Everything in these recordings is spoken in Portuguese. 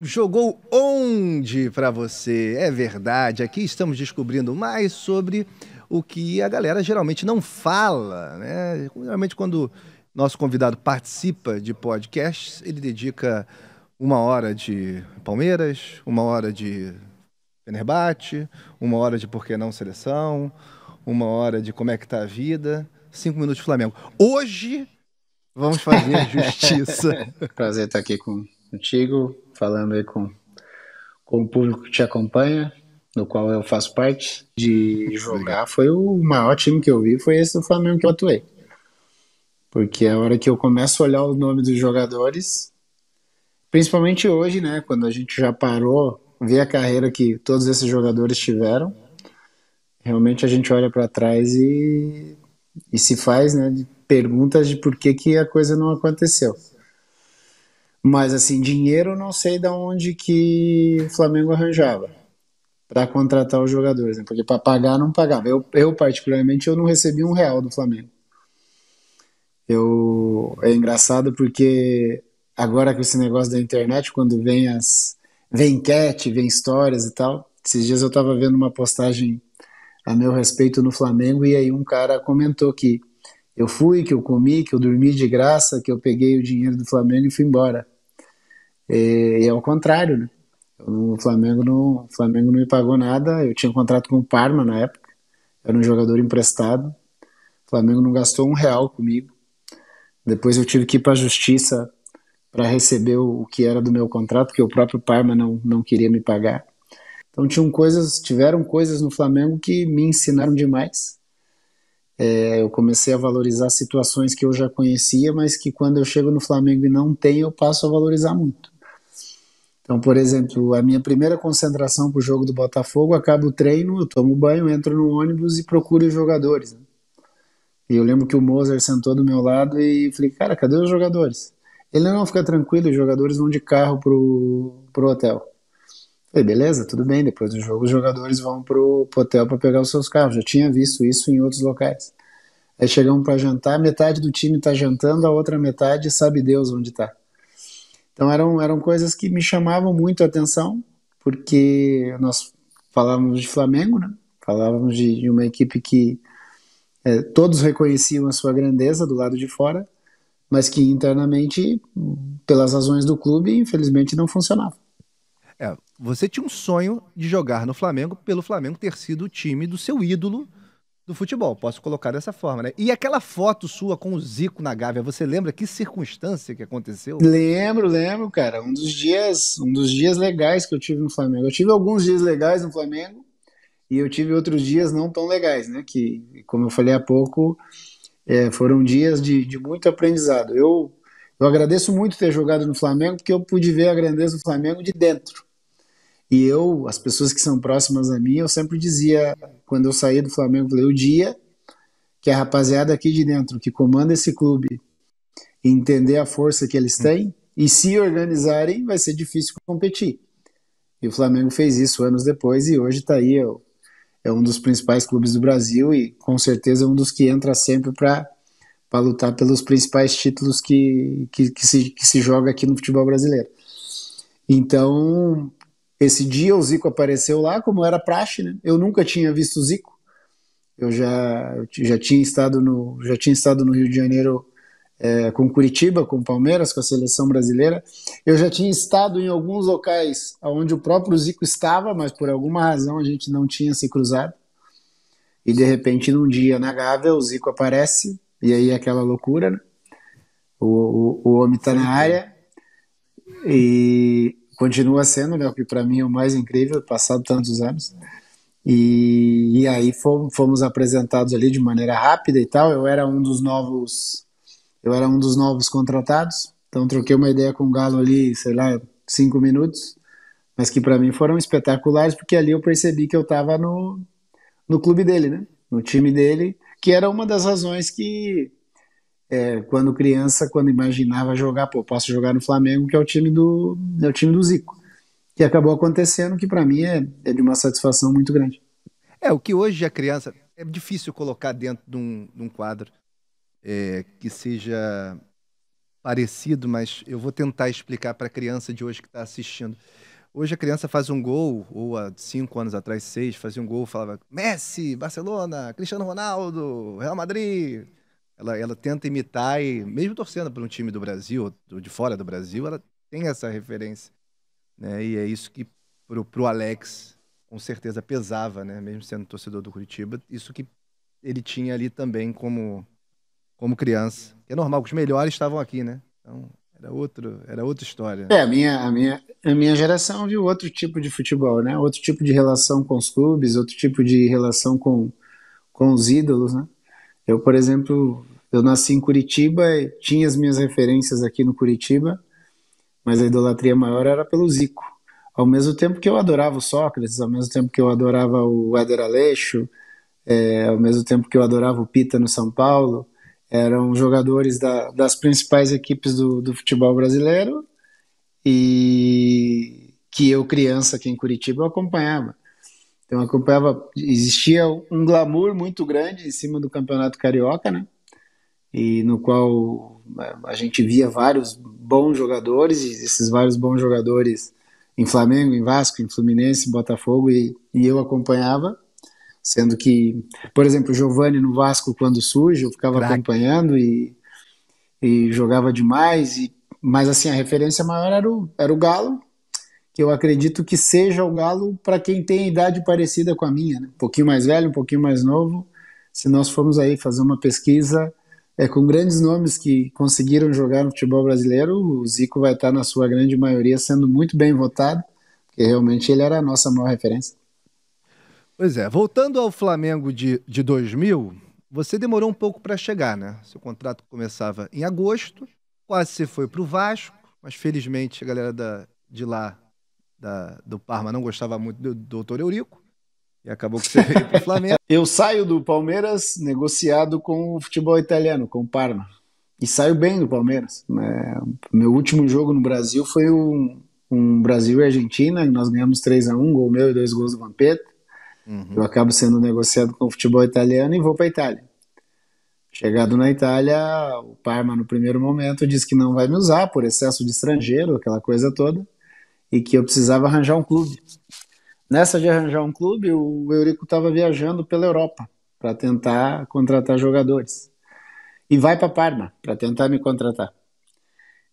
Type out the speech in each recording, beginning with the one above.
jogou onde para você? É verdade, aqui estamos descobrindo mais sobre o que a galera geralmente não fala, né? Geralmente quando nosso convidado participa de podcasts, ele dedica uma hora de Palmeiras, uma hora de Fenerbahçe, uma hora de Por que não Seleção, uma hora de Como é que tá a vida, cinco minutos Flamengo. Hoje vamos fazer justiça. Prazer estar aqui com contigo, falando aí com, com o público que te acompanha, no qual eu faço parte, de jogar. Foi o maior time que eu vi, foi esse do Flamengo que eu atuei. Porque é a hora que eu começo a olhar o nome dos jogadores, principalmente hoje, né, quando a gente já parou, vê a carreira que todos esses jogadores tiveram, realmente a gente olha para trás e, e se faz, né, perguntas de por que, que a coisa não aconteceu. Mas assim, dinheiro não sei da onde que o Flamengo arranjava para contratar os jogadores, né? porque para pagar não pagava. Eu, eu particularmente eu não recebi um real do Flamengo. Eu é engraçado porque agora com esse negócio da internet, quando vem as vem enquete, vem histórias e tal. Esses dias eu estava vendo uma postagem a meu respeito no Flamengo e aí um cara comentou que eu fui, que eu comi, que eu dormi de graça, que eu peguei o dinheiro do Flamengo e fui embora. E, e é o contrário, né? O Flamengo não, o Flamengo não me pagou nada. Eu tinha um contrato com o Parma na época. Era um jogador emprestado. O Flamengo não gastou um real comigo. Depois eu tive que ir para a justiça para receber o que era do meu contrato, que o próprio Parma não, não queria me pagar. Então tinham coisas, tiveram coisas no Flamengo que me ensinaram demais. É, eu comecei a valorizar situações que eu já conhecia, mas que quando eu chego no Flamengo e não tem, eu passo a valorizar muito. Então, por exemplo, a minha primeira concentração para o jogo do Botafogo, acaba o treino, eu tomo banho, entro no ônibus e procuro os jogadores. Né? E eu lembro que o Moser sentou do meu lado e falei, cara, cadê os jogadores? Ele não fica tranquilo, os jogadores vão de carro pro, pro hotel. falei, beleza, tudo bem, depois do jogo os jogadores vão pro, hotel para pegar os seus carros. Já tinha visto isso em outros locais. Aí chegamos para jantar, metade do time está jantando, a outra metade sabe Deus onde está. Então eram, eram coisas que me chamavam muito a atenção, porque nós falávamos de Flamengo, né? falávamos de, de uma equipe que é, todos reconheciam a sua grandeza do lado de fora, mas que internamente, pelas razões do clube, infelizmente não funcionava. É, você tinha um sonho de jogar no Flamengo pelo Flamengo ter sido o time do seu ídolo do futebol, posso colocar dessa forma, né? E aquela foto sua com o Zico na Gávea, você lembra que circunstância que aconteceu? Lembro, lembro, cara. Um dos dias, um dos dias legais que eu tive no Flamengo. Eu tive alguns dias legais no Flamengo e eu tive outros dias não tão legais, né? Que, como eu falei há pouco, é, foram dias de, de muito aprendizado. Eu, eu agradeço muito ter jogado no Flamengo porque eu pude ver a grandeza do Flamengo de dentro. E eu, as pessoas que são próximas a mim, eu sempre dizia, quando eu saí do Flamengo, eu falei, o dia que a rapaziada aqui de dentro, que comanda esse clube, entender a força que eles têm e se organizarem, vai ser difícil competir. E o Flamengo fez isso anos depois e hoje está aí, é, é um dos principais clubes do Brasil e com certeza é um dos que entra sempre para para lutar pelos principais títulos que, que, que, se, que se joga aqui no futebol brasileiro. Então, esse dia o Zico apareceu lá, como era praxe, né? Eu nunca tinha visto o Zico. Eu já, já, tinha, estado no, já tinha estado no Rio de Janeiro é, com Curitiba, com Palmeiras, com a seleção brasileira. Eu já tinha estado em alguns locais onde o próprio Zico estava, mas por alguma razão a gente não tinha se cruzado. E de repente, num dia na Gávea, o Zico aparece, e aí é aquela loucura, né? O, o, o homem tá na área. E, continua sendo, né, o que para mim é o mais incrível, passado tantos anos. E, e aí fomos, fomos, apresentados ali de maneira rápida e tal. Eu era um dos novos, eu era um dos novos contratados. Então troquei uma ideia com o Galo ali, sei lá, cinco minutos, mas que para mim foram espetaculares porque ali eu percebi que eu estava no no clube dele, né? No time dele, que era uma das razões que é, quando criança, quando imaginava jogar, pô, posso jogar no Flamengo, que é o time do, é o time do Zico. Que acabou acontecendo, que para mim é, é de uma satisfação muito grande. É, o que hoje a criança. É difícil colocar dentro de um, de um quadro é, que seja parecido, mas eu vou tentar explicar para a criança de hoje que está assistindo. Hoje a criança faz um gol, ou há cinco anos atrás, seis, fazia um gol, falava Messi, Barcelona, Cristiano Ronaldo, Real Madrid, ela, ela tenta imitar e, mesmo torcendo para um time do Brasil, ou de fora do Brasil, ela tem essa referência. Né? E é isso que pro, pro Alex com certeza pesava, né? Mesmo sendo torcedor do Curitiba, isso que ele tinha ali também como como criança. É normal que os melhores estavam aqui, né? Então era outro, era outra história. É, a minha, a minha, a minha geração viu outro tipo de futebol, né? Outro tipo de relação com os clubes, outro tipo de relação com com os ídolos, né? Eu, por exemplo, eu nasci em Curitiba, tinha as minhas referências aqui no Curitiba, mas a idolatria maior era pelo Zico. Ao mesmo tempo que eu adorava o Sócrates, ao mesmo tempo que eu adorava o Éder Aleixo, é, ao mesmo tempo que eu adorava o Pita no São Paulo, eram jogadores da, das principais equipes do, do futebol brasileiro e que eu, criança aqui em Curitiba, eu acompanhava. Então acompanhava, existia um glamour muito grande em cima do Campeonato Carioca, né? E no qual a gente via vários bons jogadores, e esses vários bons jogadores em Flamengo, em Vasco, em Fluminense, Botafogo, e, e eu acompanhava, sendo que, por exemplo, o Giovani no Vasco quando surge, eu ficava acompanhando e, e jogava demais, e, mas assim, a referência maior era o, era o Galo, que eu acredito que seja o Galo para quem tem idade parecida com a minha, né? um pouquinho mais velho, um pouquinho mais novo. Se nós formos aí fazer uma pesquisa é, com grandes nomes que conseguiram jogar no futebol brasileiro, o Zico vai estar, na sua grande maioria, sendo muito bem votado, porque realmente ele era a nossa maior referência. Pois é, voltando ao Flamengo de, de 2000, você demorou um pouco para chegar, né? Seu contrato começava em agosto, quase você foi para o Vasco, mas felizmente a galera da, de lá da, do Parma não gostava muito do doutor Eurico e acabou que você veio para o Flamengo. Eu saio do Palmeiras negociado com o futebol italiano, com o Parma. E saio bem do Palmeiras. Né? meu último jogo no Brasil foi um, um Brasil e Argentina, nós ganhamos 3 a 1 gol meu e dois gols do Vampeta. Uhum. Eu acabo sendo negociado com o futebol italiano e vou para a Itália. Chegado na Itália, o Parma, no primeiro momento, diz que não vai me usar por excesso de estrangeiro, aquela coisa toda e que eu precisava arranjar um clube. Nessa de arranjar um clube, o Eurico estava viajando pela Europa para tentar contratar jogadores. E vai para Parma para tentar me contratar.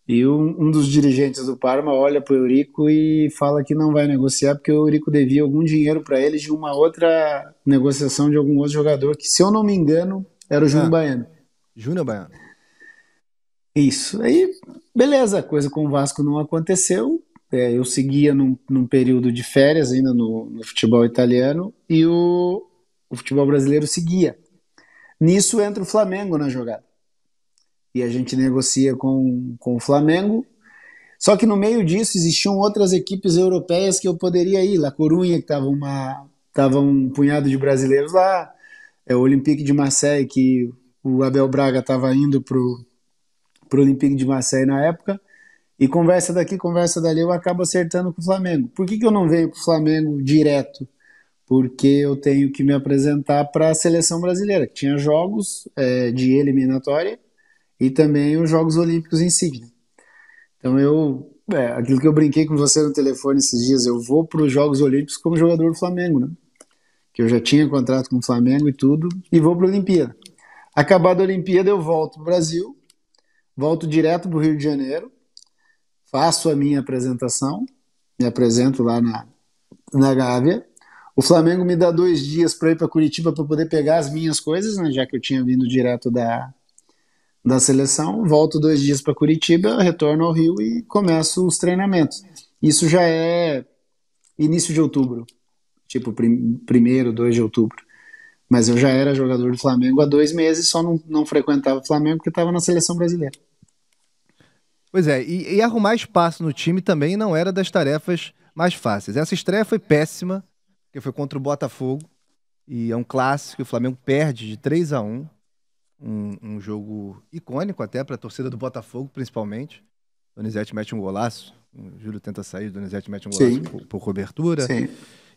E um, um, dos dirigentes do Parma olha para o Eurico e fala que não vai negociar porque o Eurico devia algum dinheiro para ele de uma outra negociação de algum outro jogador, que se eu não me engano era o Júnior ah, Baiano. Júnior Baiano. Isso. Aí, beleza, a coisa com o Vasco não aconteceu. É, eu seguia num, num, período de férias ainda no, no futebol italiano e o, o futebol brasileiro seguia. Nisso entra o Flamengo na jogada. E a gente negocia com, com o Flamengo. Só que no meio disso existiam outras equipes europeias que eu poderia ir. La coruña que estava uma, tava um punhado de brasileiros lá. É o Olympique de Marseille, que o Abel Braga estava indo para o Olympique de Marseille na época. E conversa daqui, conversa dali, eu acabo acertando com o Flamengo. Por que, que eu não venho para o Flamengo direto? Porque eu tenho que me apresentar para a seleção brasileira, que tinha jogos é, de eliminatória e também os Jogos Olímpicos em Sydney. Então eu é, aquilo que eu brinquei com você no telefone esses dias, eu vou para os Jogos Olímpicos como jogador do Flamengo, né? que eu já tinha contrato com o Flamengo e tudo, e vou para a Olimpíada. Acabada a Olimpíada, eu volto para o Brasil, volto direto para o Rio de Janeiro, faço a minha apresentação, me apresento lá na, na Gávea. O Flamengo me dá dois dias para ir para Curitiba para poder pegar as minhas coisas, né, já que eu tinha vindo direto da, da seleção. Volto dois dias para Curitiba, retorno ao Rio e começo os treinamentos. Isso já é início de outubro, tipo prim, primeiro, 2 de outubro. Mas eu já era jogador do Flamengo há dois meses, só não, não frequentava o Flamengo porque estava na seleção brasileira. Pois é, e, e, arrumar espaço no time também não era das tarefas mais fáceis. Essa estreia foi péssima, porque foi contra o Botafogo, e é um clássico, o Flamengo perde de 3 a 1 um, um jogo icônico até para a torcida do Botafogo, principalmente. Donizete mete um golaço, o Júlio tenta sair, o Donizete mete um golaço por, por, cobertura. Sim.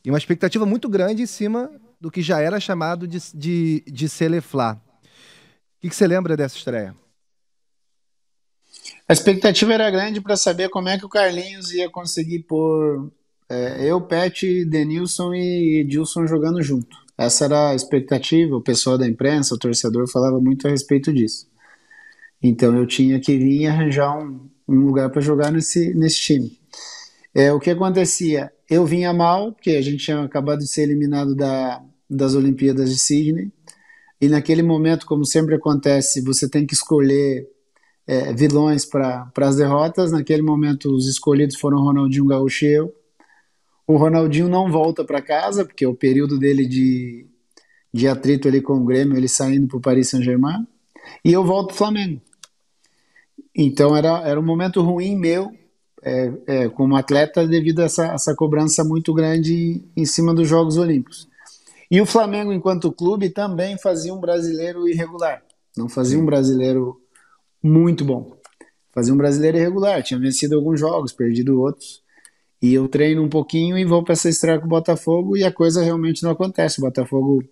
E uma expectativa muito grande em cima do que já era chamado de, de, de Seleflá. O que, que você lembra dessa estreia? A expectativa era grande para saber como é que o Carlinhos ia conseguir pôr é, eu, Pet, Denilson e Edilson jogando junto. Essa era a expectativa, o pessoal da imprensa, o torcedor falava muito a respeito disso. Então eu tinha que vir arranjar um, um lugar para jogar nesse, nesse time. É, o que acontecia? Eu vinha mal, porque a gente tinha acabado de ser eliminado da, das Olimpíadas de Sydney, e naquele momento, como sempre acontece, você tem que escolher é, vilões para as derrotas. Naquele momento, os escolhidos foram Ronaldinho Gaúcho e eu. O Ronaldinho não volta para casa, porque o período dele de, de atrito ali com o Grêmio, ele saindo para o Paris Saint-Germain. E eu volto para o Flamengo. Então era, era um momento ruim meu é, é, como atleta devido a essa, essa cobrança muito grande em cima dos Jogos Olímpicos. E o Flamengo, enquanto clube, também fazia um brasileiro irregular. Não fazia um brasileiro muito bom. Fazia um brasileiro irregular, tinha vencido alguns jogos, perdido outros. E eu treino um pouquinho e vou para essa estreia com o Botafogo e a coisa realmente não acontece. O Botafogo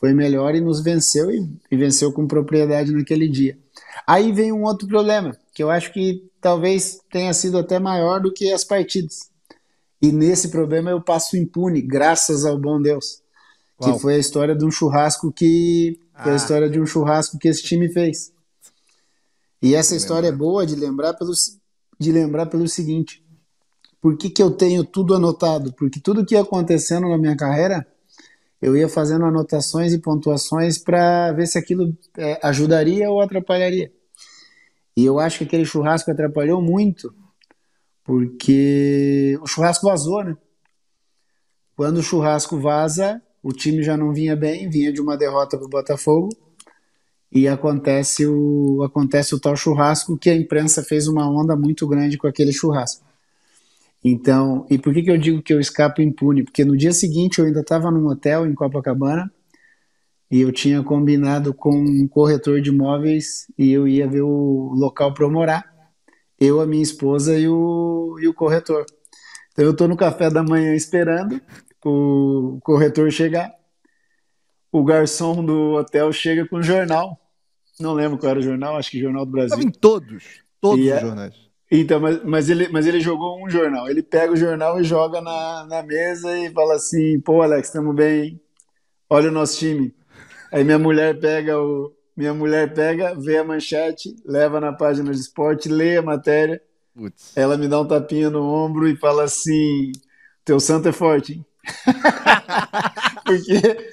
foi melhor e nos venceu e, e venceu com propriedade naquele dia. Aí vem um outro problema, que eu acho que talvez tenha sido até maior do que as partidas. E nesse problema eu passo impune, graças ao bom Deus. Uau. Que foi a história de um churrasco que. Ah. Foi a ah. história de um churrasco que esse time fez. E essa história é boa de lembrar pelo, de lembrar pelo seguinte: por que, que eu tenho tudo anotado? Porque tudo que ia acontecendo na minha carreira, eu ia fazendo anotações e pontuações para ver se aquilo é, ajudaria ou atrapalharia. E eu acho que aquele churrasco atrapalhou muito, porque o churrasco vazou, né? Quando o churrasco vaza, o time já não vinha bem, vinha de uma derrota para o Botafogo e acontece o, acontece o tal churrasco que a imprensa fez uma onda muito grande com aquele churrasco. Então, e por que, que eu digo que eu escapo impune? Porque no dia seguinte eu ainda estava num hotel em Copacabana e eu tinha combinado com um corretor de imóveis e eu ia ver o local para morar. Eu, a minha esposa e o, e o corretor. Então eu estou no café da manhã esperando o corretor chegar. O garçom do hotel chega com o jornal não lembro qual era o jornal, acho que Jornal do Brasil. Estava em todos, todos e, os é- jornais. Então, mas, mas, ele, mas ele jogou um jornal. Ele pega o jornal e joga na, na mesa e fala assim: pô, Alex, estamos bem, olha o nosso time. Aí minha mulher pega o. Minha mulher pega, vê a manchete, leva na página de esporte, lê a matéria. Putz. Ela me dá um tapinha no ombro e fala assim: teu santo é forte, hein? porque,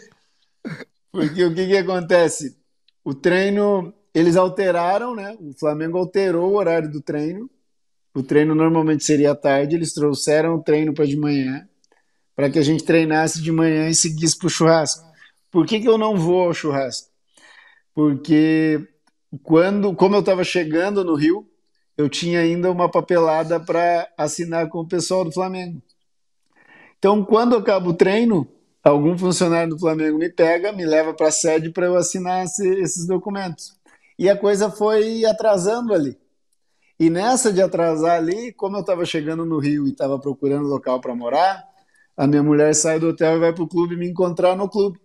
porque o que, que acontece? o treino, eles alteraram, né? O Flamengo alterou o horário do treino. O treino normalmente seria à tarde, eles trouxeram o treino para de manhã, para que a gente treinasse de manhã e seguisse para o churrasco. Por que, que eu não vou ao churrasco? Porque quando, como eu estava chegando no Rio, eu tinha ainda uma papelada para assinar com o pessoal do Flamengo. Então, quando acaba o treino, algum funcionário do Flamengo me pega, me leva para a sede para eu assinar esse, esses documentos. E a coisa foi atrasando ali. E nessa de atrasar ali, como eu estava chegando no Rio e estava procurando local para morar, a minha mulher sai do hotel e vai para o clube me encontrar no clube.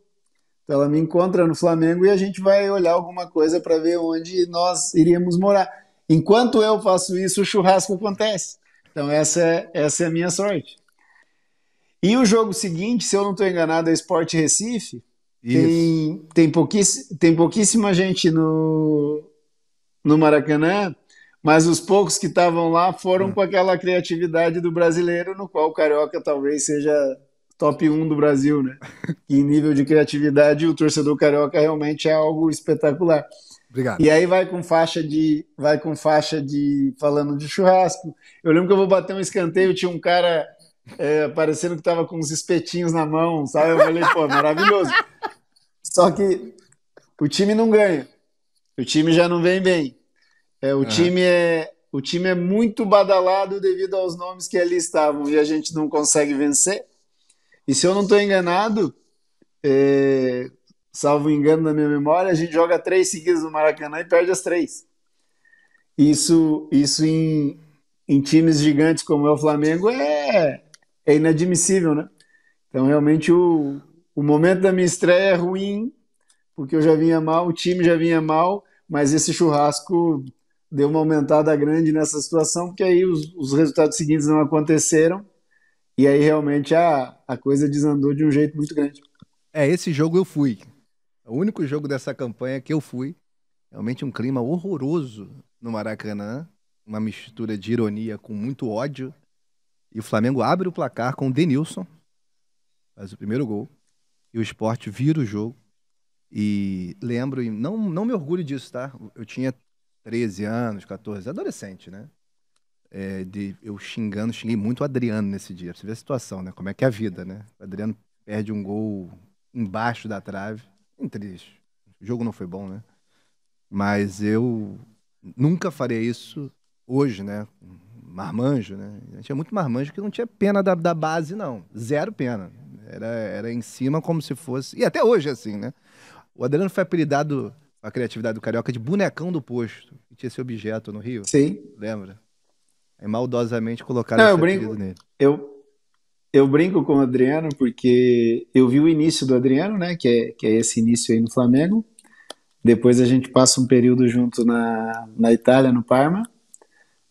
Então ela me encontra no Flamengo e a gente vai olhar alguma coisa para ver onde nós iríamos morar. Enquanto eu faço isso, o churrasco acontece. Então essa é, essa é a minha sorte. E o jogo seguinte, se eu não estou enganado, é Sport Recife. Isso. Tem, tem, tem pouquíssima gente no, no Maracanã, mas os poucos que estavam lá foram é. com aquela criatividade do brasileiro, no qual o Carioca talvez seja top 1 do Brasil, né? E em nível de criatividade, o torcedor carioca realmente é algo espetacular. Obrigado. E aí vai com faixa de. Vai com faixa de. falando de churrasco. Eu lembro que eu vou bater um escanteio, tinha um cara é, parecendo que estava com uns espetinhos na mão, sabe? Eu falei, pô, maravilhoso. Só que o time não ganha. O time já não vem bem. É, o, time é, o time é muito badalado devido aos nomes que ali estavam e a gente não consegue vencer. E se eu não estou enganado, é, salvo engano da minha memória, a gente joga três seguidas no Maracanã e perde as três. Isso, isso em, em times gigantes como é o Flamengo é, é inadmissível, né? Então, realmente, o, o momento da minha estreia é ruim, porque eu já vinha mal, o time já vinha mal, mas esse churrasco deu uma aumentada grande nessa situação, porque aí os, os resultados seguintes não aconteceram, e aí realmente a, a coisa desandou de um jeito muito grande. É, esse jogo eu fui. O único jogo dessa campanha que eu fui. Realmente um clima horroroso no Maracanã, uma mistura de ironia com muito ódio. E o Flamengo abre o placar com o Denilson, faz o primeiro gol. E o esporte vira o jogo. E lembro, e não, não me orgulho disso, tá? Eu tinha 13 anos, 14, adolescente, né? É, de, eu xingando, xinguei muito o Adriano nesse dia. Pra você ver a situação, né? Como é que é a vida, né? O Adriano perde um gol embaixo da trave. Triste. O jogo não foi bom, né? Mas eu nunca faria isso hoje, né? marmanjo, né? A gente tinha é muito marmanjo que não tinha pena da, da base, não. Zero pena. Era, era em cima como se fosse. E até hoje é assim, né? O Adriano foi apelidado, a criatividade do Carioca, de bonecão do posto. e tinha esse objeto no Rio. Sim. Lembra? maldosamente colocaram não, esse eu brinco, nele. Eu, eu brinco com o Adriano porque eu vi o início do Adriano, né? Que é, que é esse início aí no Flamengo. Depois a gente passa um período junto na, na Itália, no Parma.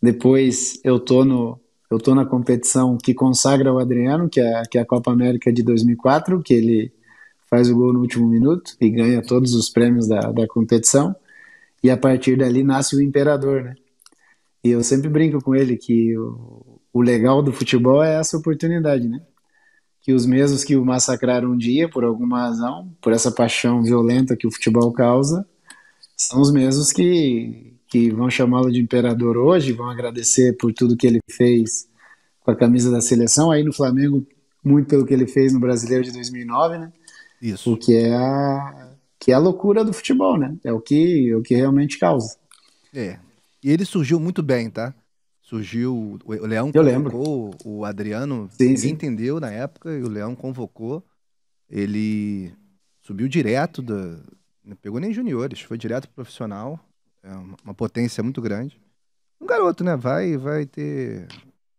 Depois eu tô no eu tô na competição que consagra o Adriano, que é, que é a Copa América de 2004, que ele faz o gol no último minuto e ganha todos os prêmios da, da competição. E a partir dali nasce o Imperador, né? E eu sempre brinco com ele que o, o legal do futebol é essa oportunidade, né? que os mesmos que o massacraram um dia por alguma razão, por essa paixão violenta que o futebol causa, são os mesmos que, que vão chamá-lo de imperador hoje, vão agradecer por tudo que ele fez com a camisa da seleção, aí no Flamengo, muito pelo que ele fez no Brasileiro de 2009, né? Isso. O que é a, que é a loucura do futebol, né? É o que, é o que realmente causa. É. E ele surgiu muito bem, tá? Surgiu, o Leão Eu lembro. o Adriano, sim, sim. entendeu na época, e o Leão convocou, ele subiu direto da, não pegou nem juniores, foi direto pro profissional é uma potência muito grande. Um garoto, né? Vai, vai ter.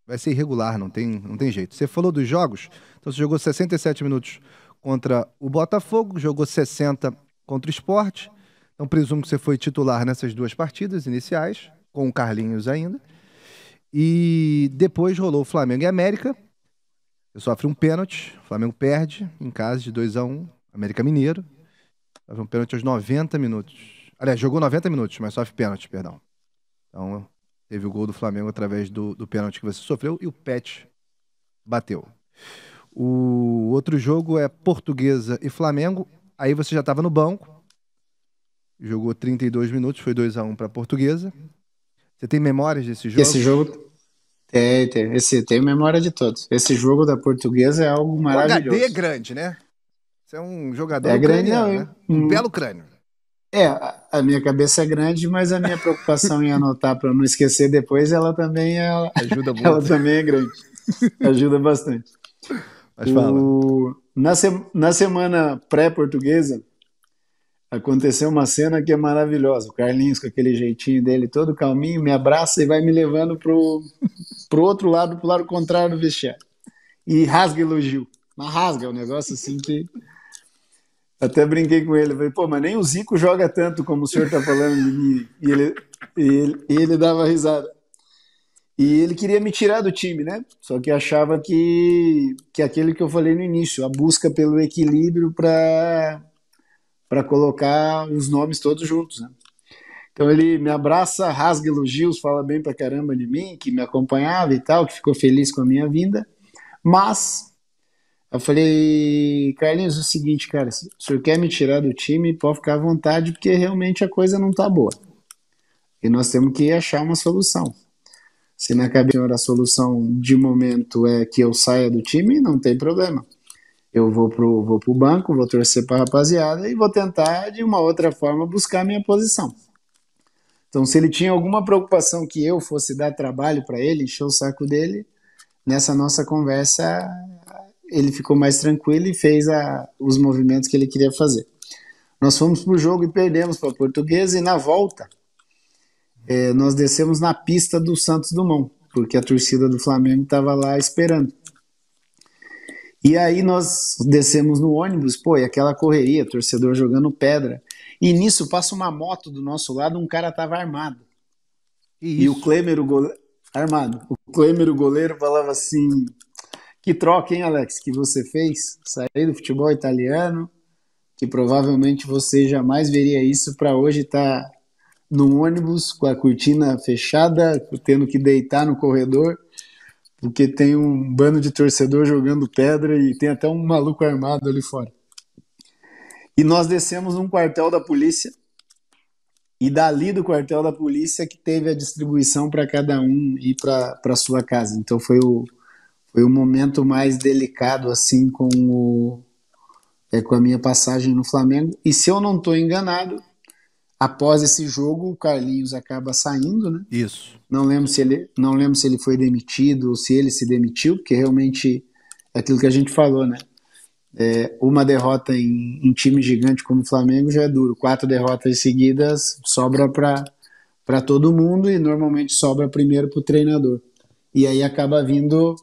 Vai ser irregular, não tem, não tem jeito. Você falou dos jogos, então você jogou 67 minutos contra o Botafogo, jogou 60 contra o esporte. Então presumo que você foi titular nessas duas partidas iniciais, com o Carlinhos ainda. E depois rolou Flamengo e América. Eu sofre um pênalti, o Flamengo perde em casa de 2 a 1 um, América Mineiro. Sofre um pênalti aos 90 minutos. Aliás, jogou 90 minutos, mas sofre pênalti, perdão. Então, teve o gol do Flamengo através do, do pênalti que você sofreu e o Pet bateu. O outro jogo é Portuguesa e Flamengo. Aí você já estava no banco. Jogou 32 minutos, foi 2 a 1 para Portuguesa. Você tem memórias desse jogo? Esse jogo tem, tem, esse tem memória de todos. Esse jogo da Portuguesa é algo é maravilhoso. O HD é grande, né? Você é um jogador é grande, crânio, não, né? É. um, um belo crânio. É, a minha cabeça é grande, mas a minha preocupação em anotar para não esquecer depois, ela também é, ajuda muito. ela também é grande, ajuda bastante. Mas fala. O, na, se, na semana pré-portuguesa aconteceu uma cena que é maravilhosa. O Carlinhos com aquele jeitinho dele, todo calminho, me abraça e vai me levando para o outro lado, o lado contrário do vestiário. E rasga elogio. Mas rasga, é um negócio assim que até brinquei com ele, falei, pô, mas nem o Zico joga tanto como o senhor tá falando de mim. E ele, ele, ele dava risada. E ele queria me tirar do time, né? Só que achava que, que aquele que eu falei no início, a busca pelo equilíbrio para colocar os nomes todos juntos, né? Então ele me abraça, rasga elogios, fala bem pra caramba de mim, que me acompanhava e tal, que ficou feliz com a minha vinda, mas eu falei, Carlinhos, é o seguinte, cara, se o senhor quer me tirar do time, pode ficar à vontade, porque realmente a coisa não tá boa. E nós temos que achar uma solução. Se na cabeça a solução de momento é que eu saia do time, não tem problema. Eu vou pro, vou pro banco, vou torcer pra rapaziada e vou tentar, de uma outra forma, buscar minha posição. Então, se ele tinha alguma preocupação que eu fosse dar trabalho para ele, encher o saco dele, nessa nossa conversa ele ficou mais tranquilo e fez a, os movimentos que ele queria fazer. Nós fomos para o jogo e perdemos para a Portuguesa, e na volta é, nós descemos na pista do Santos Dumont, porque a torcida do Flamengo estava lá esperando. E aí nós descemos no ônibus, pô, e aquela correria, torcedor jogando pedra. E nisso passa uma moto do nosso lado, um cara tava armado. Isso. E o Klemer, o goleiro, armado. O Klemer, o goleiro, falava assim: que troca, hein, Alex, que você fez? Sair do futebol italiano, que provavelmente você jamais veria isso, para hoje estar tá num ônibus com a cortina fechada, tendo que deitar no corredor, porque tem um bando de torcedor jogando pedra e tem até um maluco armado ali fora. E nós descemos num quartel da polícia, e dali do quartel da polícia que teve a distribuição para cada um ir para sua casa. Então foi o foi o um momento mais delicado assim com o é, com a minha passagem no Flamengo. E se eu não estou enganado, após esse jogo o Carlinhos acaba saindo, né? Isso. Não lembro se ele não lembro se ele foi demitido ou se ele se demitiu, porque realmente é aquilo que a gente falou, né? É, uma derrota em, em time gigante como o Flamengo já é duro. Quatro derrotas seguidas sobra para para todo mundo e normalmente sobra primeiro para o treinador. E aí acaba vindo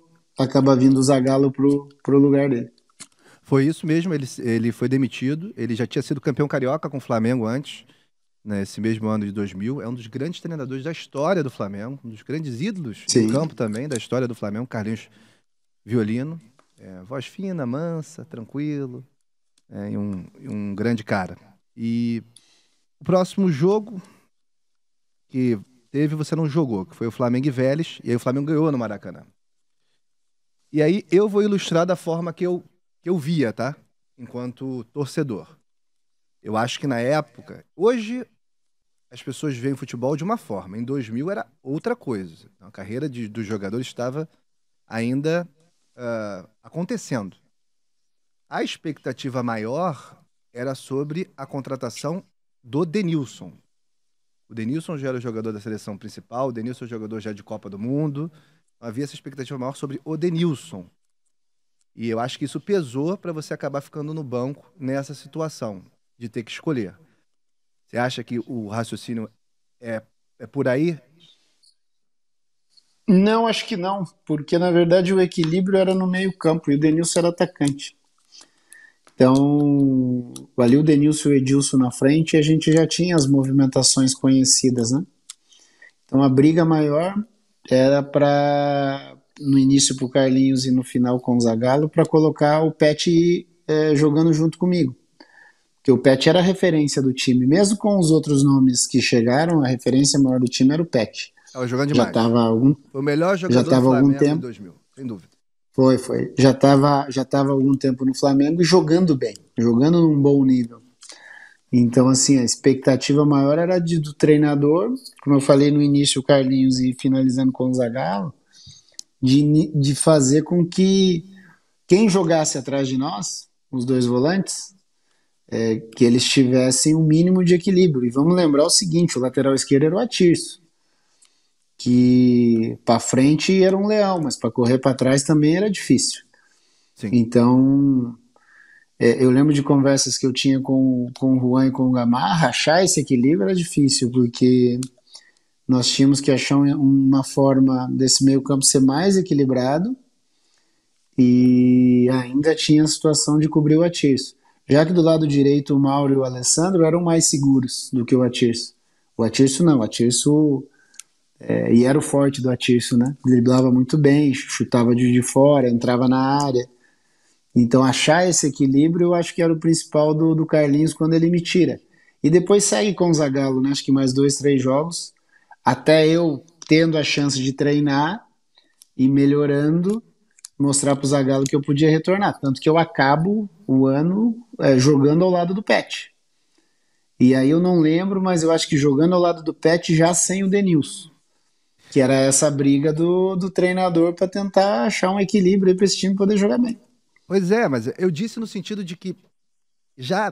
acaba vindo o Zagallo pro, pro lugar dele. Foi isso mesmo, ele, ele foi demitido, ele já tinha sido campeão carioca com o Flamengo antes, nesse né, mesmo ano de 2000, é um dos grandes treinadores da história do Flamengo, um dos grandes ídolos Sim. do campo também, da história do Flamengo, Carlinhos Violino, é, voz fina, mansa, tranquilo, é, e um, e um grande cara. E o próximo jogo que teve, você não jogou, que foi o Flamengo e Vélez, e aí o Flamengo ganhou no Maracanã. E aí eu vou ilustrar da forma que eu, que eu via, tá? Enquanto torcedor. Eu acho que na época. Hoje as pessoas veem futebol de uma forma. Em 2000 era outra coisa. a carreira de, dos jogadores estava ainda uh, acontecendo. A expectativa maior era sobre a contratação do Denilson. O Denilson já era jogador da seleção principal, o Denilson é jogador já de Copa do Mundo, havia essa expectativa maior sobre o Denilson. E eu acho que isso pesou para você acabar ficando no banco nessa situação de ter que escolher. Você acha que o raciocínio é, é por aí? Não, acho que não, porque na verdade o equilíbrio era no meio-campo e o Denilson era atacante. Então, ali o Denilson e o Edilson na frente, e a gente já tinha as movimentações conhecidas, né? Então a briga maior era para no início para o Carlinhos e no final com o Zagallo para colocar o Pet é, jogando junto comigo. Porque o Pet era a referência do time, mesmo com os outros nomes que chegaram, a referência maior do time era o Pet. Tava jogando demais. Já tava algum, o melhor jogador já tava do algum tempo. 2000, sem dúvida. Foi, foi. Já estava já tava algum tempo no Flamengo e jogando bem, jogando num bom nível. Então, assim, a expectativa maior era de, do treinador, como eu falei no início, o Carlinhos e finalizando com o Zagallo, de, de fazer com que quem jogasse atrás de nós, os dois volantes, é, que eles tivessem um mínimo de equilíbrio. E vamos lembrar o seguinte: o lateral esquerdo era o Atirso, que para frente era um leão, mas para correr para trás também era difícil. Sim. Então, é, eu lembro de conversas que eu tinha com, com o Juan e com o Gamarra, achar esse equilíbrio era difícil, porque nós tínhamos que achar uma forma desse meio campo ser mais equilibrado e ainda tinha a situação de cobrir o Atirso. Já que do lado direito o Mauro e o Alessandro eram mais seguros do que o Atirso. O Atirso não, o Atirso... É, e era o forte do Atirso, né? Driblava muito bem, chutava de, de fora, entrava na área. Então, achar esse equilíbrio, eu acho que era o principal do, do Carlinhos quando ele me tira. E depois segue com o Zagallo, né? acho que mais dois, três jogos, até eu tendo a chance de treinar e melhorando, mostrar para o Zagallo que eu podia retornar. Tanto que eu acabo o ano é, jogando ao lado do Pet. E aí eu não lembro, mas eu acho que jogando ao lado do Pet já sem o Denilson que era essa briga do, do treinador para tentar achar um equilíbrio para esse time poder jogar bem. Pois é, mas eu disse no sentido de que já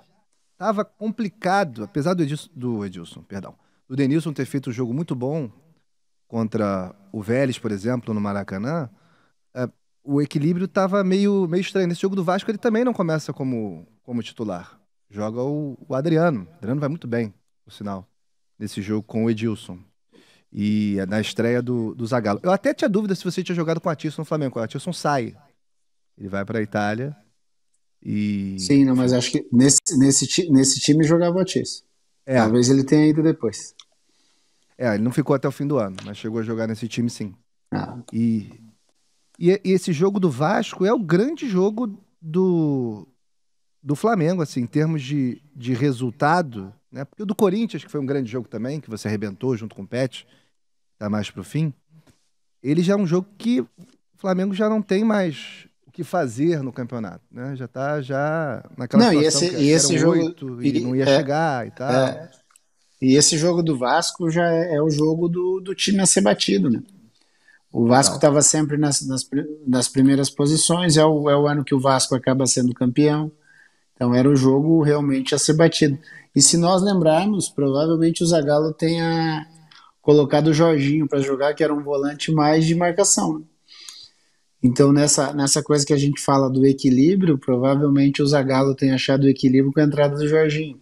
estava complicado, apesar do Edilson, do Edilson, perdão, do Denilson ter feito um jogo muito bom contra o Vélez, por exemplo, no Maracanã, é, o equilíbrio estava meio, meio estranho. Nesse jogo do Vasco ele também não começa como, como titular. Joga o, o Adriano. O Adriano vai muito bem, por sinal, nesse jogo com o Edilson. E é na estreia do, do Zagallo. Eu até tinha dúvida se você tinha jogado com o Atilson no Flamengo. O Atilson sai ele vai para a Itália e. Sim, não, mas acho que nesse, nesse, nesse time jogava o Atiço. É. Talvez ele tenha ido depois. É, ele não ficou até o fim do ano, mas chegou a jogar nesse time sim. Ah. E, e, e esse jogo do Vasco é o grande jogo do, do Flamengo, assim, em termos de, de resultado, né? Porque o do Corinthians, que foi um grande jogo também, que você arrebentou junto com o Pet, tá mais pro fim. Ele já é um jogo que o Flamengo já não tem mais que fazer no campeonato, né? Já está já naquela não, e esse, que e esse jogo e, e, não ia é, chegar e tal. É, e esse jogo do Vasco já é, é, o jogo do, do time a ser batido, né? O Vasco estava sempre nas, nas, nas, primeiras posições, é o, é o ano que o Vasco acaba sendo campeão. Então era o jogo realmente a ser batido. E se nós lembrarmos, provavelmente o Zagallo tenha colocado o Jorginho para jogar, que era um volante mais de marcação. Né? Então, nessa, nessa coisa que a gente fala do equilíbrio, provavelmente o Zagallo tem achado o equilíbrio com a entrada do Jorginho.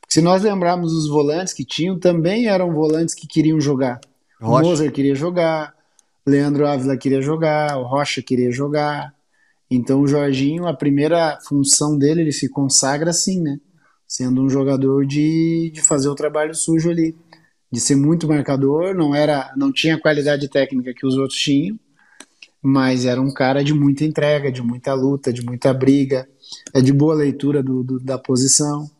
Porque se nós lembrarmos os volantes que tinham, também eram volantes que queriam jogar. Rocha. O Moser queria jogar, Leandro Ávila queria jogar, o Rocha queria jogar. Então, o Jorginho, a primeira função dele, ele se consagra assim, né? Sendo um jogador de, de fazer o trabalho sujo ali, de ser muito marcador, não era, não tinha a qualidade técnica que os outros tinham, mas era um cara de muita entrega, de muita luta, de muita briga, é de boa leitura do, do, da posição.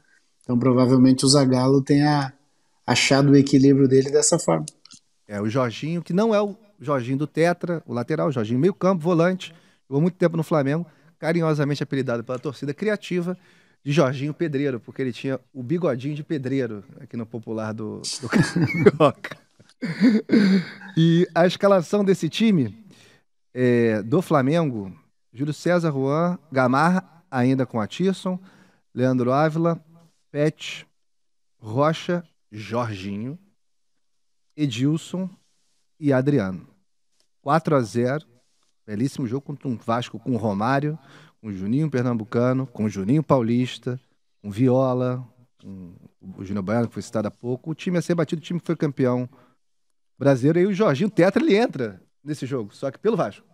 Então, provavelmente o Zagallo tenha achado o equilíbrio dele dessa forma. É, o Jorginho, que não é o Jorginho do Tetra, o lateral, o Jorginho meio-campo, volante, jogou muito tempo no Flamengo, carinhosamente apelidado pela torcida criativa de Jorginho Pedreiro, porque ele tinha o bigodinho de pedreiro aqui no popular do, do e a escalação desse time é, do Flamengo, Júlio César, Juan, Gamarra, ainda com Atisson, Leandro Ávila, Pet, Rocha, Jorginho, Edilson e Adriano. 4 a 0 belíssimo jogo contra um Vasco com Romário, com Juninho Pernambucano, com Juninho Paulista, com Viola, com o Júnior Baiano, que foi citado há pouco. O time a ser batido, o time que foi campeão brasileiro. E o Jorginho Tetra, ele entra nesse jogo, só que pelo Vasco.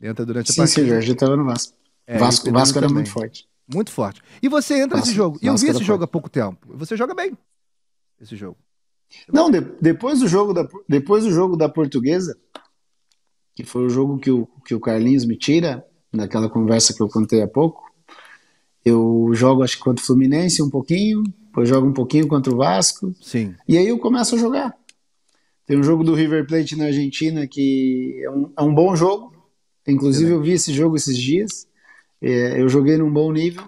Entra durante sim, a partida. Sim, Jorge estava no Vasco. É, Vasco, Vasco era também. muito forte. Muito forte. E você entra Vasco, nesse jogo. E eu vi esse jogo forte. há pouco tempo. Você joga bem esse jogo. Não, de, depois, do jogo da, depois do jogo da portuguesa, que foi o jogo que o, que o Carlinhos me tira, naquela conversa que eu contei há pouco, eu jogo acho que contra o Fluminense um pouquinho, depois jogo um pouquinho contra o Vasco. Sim. E aí eu começo a jogar. Tem um jogo do River Plate na Argentina que é um, é um bom jogo. Inclusive, eu vi esse jogo esses dias. É, eu joguei num bom nível.